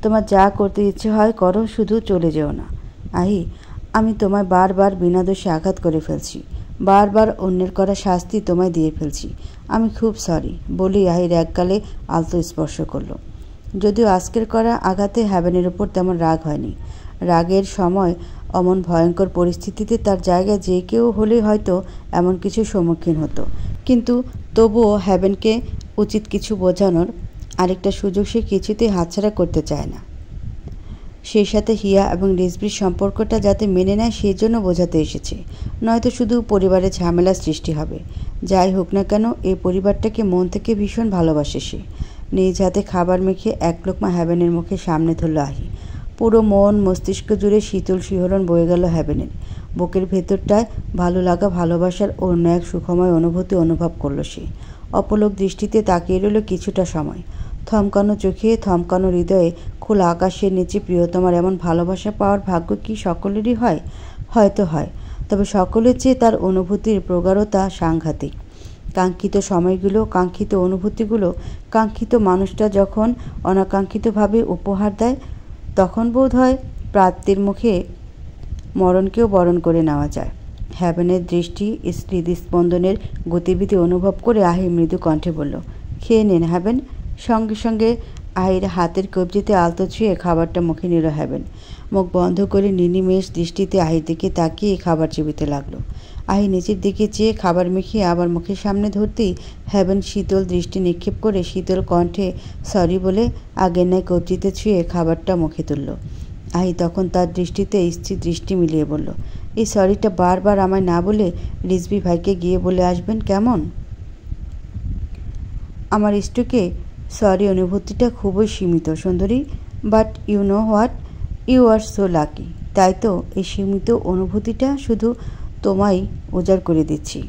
তোমার যা করতে ইচ্ছে হয় করো শুধু চলে যেও না আহি আমি তোমায় বারবার বিনা দোষে আঘাত করে ফেলছি বারবার অন্যের করা শাস্তি তোমায় দিয়ে ফেলছি আমি খুব সরি বলি আহির একগালে আলতো স্পর্শ করলো যদিও আজকের করা আঘাতে হ্যাভেনের উপর তেমন রাগ হয়নি রাগের সময় অমন ভয়ঙ্কর পরিস্থিতিতে তার জায়গায় যে কেউ হলে হয়তো এমন কিছু সম্মুখীন হতো কিন্তু তবুও হ্যাভেনকে উচিত কিছু বোঝানোর আরেকটা সুযোগ সে কিছুতেই হাতছাড়া করতে চায় না সেই সাথে হিয়া এবং রেজবির সম্পর্কটা যাতে মেনে নেয় সেই জন্য বোঝাতে এসেছে নয়তো শুধু পরিবারে ঝামেলা সৃষ্টি হবে যাই হোক না কেন এই পরিবারটাকে মন থেকে ভীষণ ভালোবাসে সে নিজ হাতে খাবার মেখে এক লোকমা হ্যাভেনের মুখে সামনে ধরল আহি পুরো মন মস্তিষ্ক জুড়ে শীতল শিহরণ বয়ে গেল হ্যাভেনের বুকের ভেতরটায় ভালো লাগা ভালোবাসার অন্য এক সুখময় অনুভূতি অনুভব করল সে অপলোক দৃষ্টিতে তাকিয়ে রইল কিছুটা সময় থমকানো চোখে থমকানো হৃদয়ে খোলা আকাশের নিচে প্রিয়তমার এমন ভালোবাসা পাওয়ার ভাগ্য কি সকলেরই হয় হয়তো হয় তবে সকলের চেয়ে তার অনুভূতির প্রগাঢ়তা সাংঘাতিক কাঙ্ক্ষিত সময়গুলো কাঙ্ক্ষিত অনুভূতিগুলো কাঙ্ক্ষিত মানুষটা যখন অনাকাঙ্ক্ষিতভাবে উপহার দেয় তখন বোধ হয় প্রাপ্তির মুখে মরণকেও বরণ করে নেওয়া যায় হ্যাভেনের দৃষ্টি হৃদস্পন্দনের গতিবিধি অনুভব করে আহি মৃদু কণ্ঠে বলল খেয়ে নেন হ্যাভেন সঙ্গে সঙ্গে আহির হাতের কবজিতে আলতো ছুঁয়ে খাবারটা মুখে নিল হ্যাবেন মুখ বন্ধ করে নিনিমেষ দৃষ্টিতে আহির দিকে তাকিয়ে খাবার চিবিতে লাগলো আহি নিচের দিকে চেয়ে খাবার মেখে আবার মুখের সামনে ধরতেই হ্যাবেন শীতল দৃষ্টি নিক্ষেপ করে শীতল কণ্ঠে সরি বলে আগের নেয় কবজিতে ছুঁয়ে খাবারটা মুখে তুলল আহি তখন তার দৃষ্টিতে স্থির দৃষ্টি মিলিয়ে বলল এই সরিটা বারবার আমায় না বলে রিজবি ভাইকে গিয়ে বলে আসবেন কেমন আমার স্ত্রীকে সরি অনুভূতিটা খুবই সীমিত সুন্দরী but you know what you are so lucky তাই তো এই সীমিত অনুভূতিটা শুধু তোমায় উজাড় করে দিচ্ছি